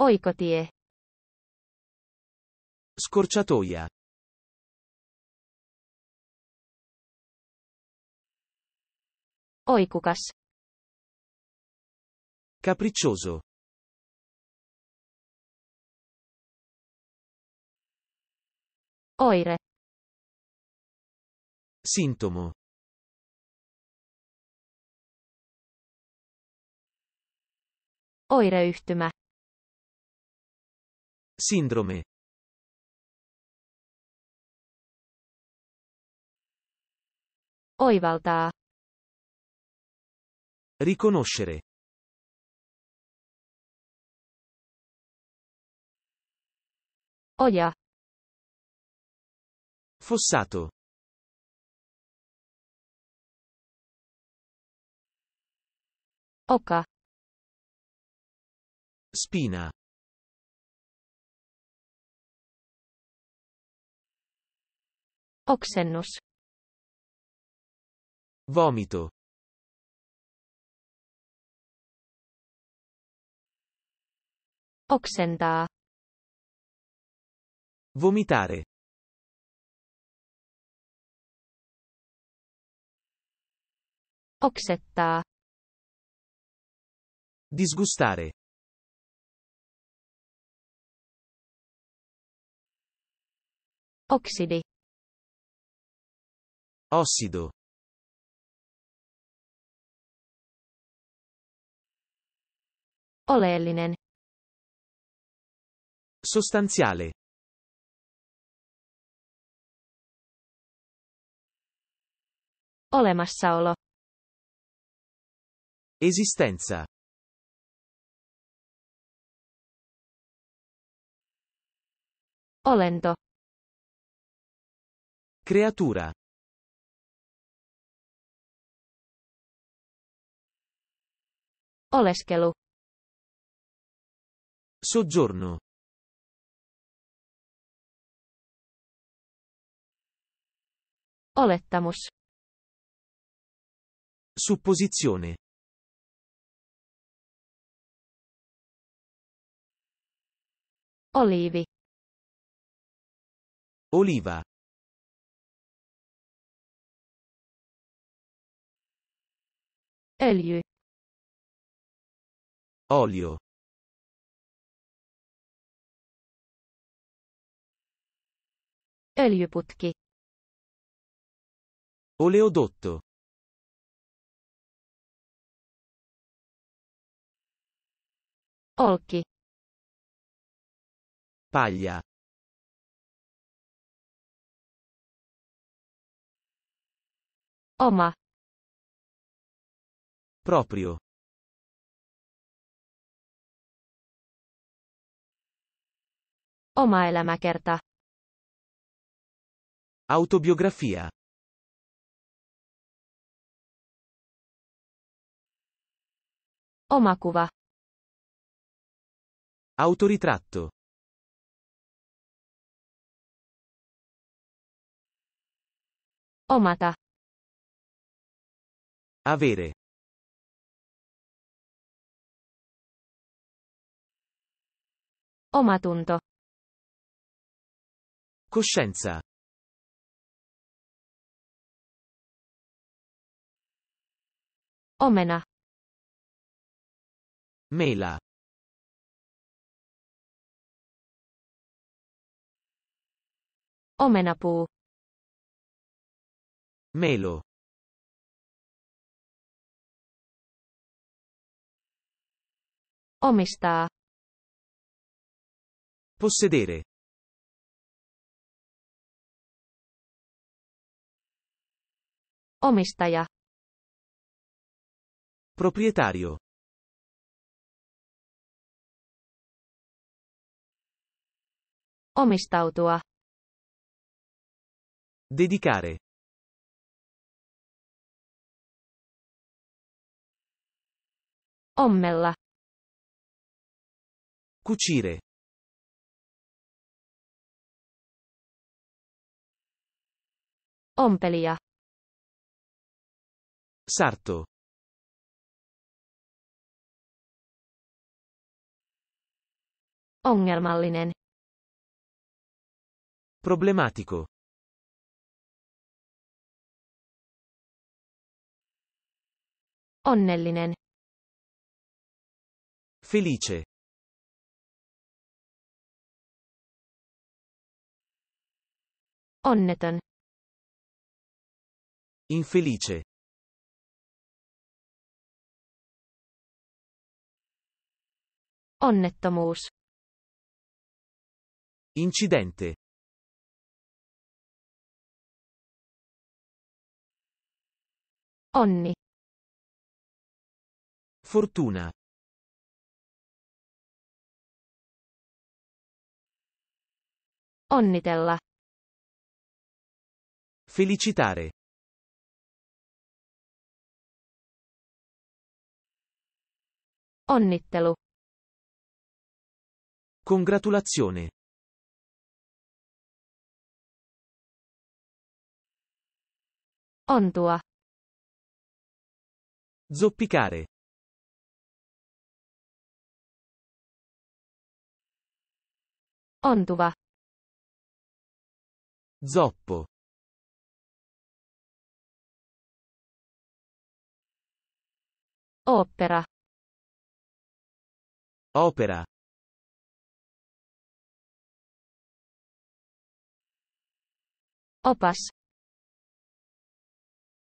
Oikotie. Scorciatoia. Oikukas. Capriccioso. Oire. Sintomo. Oireyhtymä. Sindrome. Oivaltaa. Riconoscere. Oja. Fossato. Oka. Spina Oxennos Vomito Oxenta. Vomitare Oksettaa Disgustare Oxidi. Ossido. Oleellinen. Sostanziale. Olemassaolo. Esistenza. Olento. Creatura. Oleskelu. Soggiorno. Olettamus. Supposizione. Olivi. Oliva. Elio. Olio. Öljyputki. Oleodotto. Olki. Paglia. Oma. Proprio. Oma elämä kerta. Autobiografia. Omakuva. Autoritratto. Omata. Avere. Omatunto. Coscienza. Omena. Mela. Omenapuu. Melo. Omistaa. Possedere. Omistaja. Proprietario. Omistautua. Dedicare. Ommella. Cucire. Ompelia. Sarto. Ongelmallinen. Problematico. Onnellinen. Felice. Onneton. Infelice. Onnettomuus. Incidente. Onni. Fortuna. Onnitella. Felicitare. Onnittelu. Congratulazione. Ontua. Zoppicare. Ontuva. Zoppo. Opera. Opera. Opas.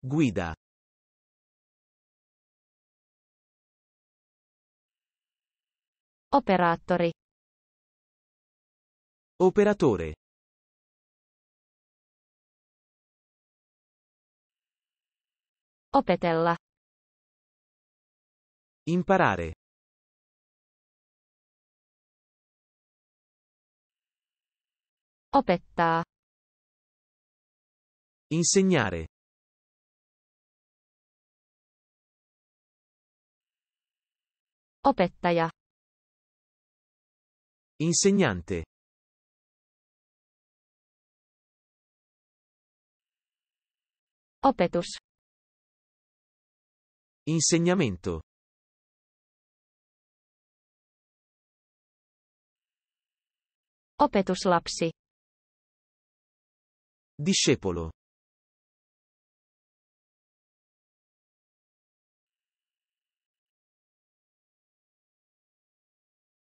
Guida. Operatori. Operatore. Opetella. Imparare. Opetta. Insegnare. Opettaja. Insegnante. Opetus. Insegnamento. Opetuslapsi. Discepolo.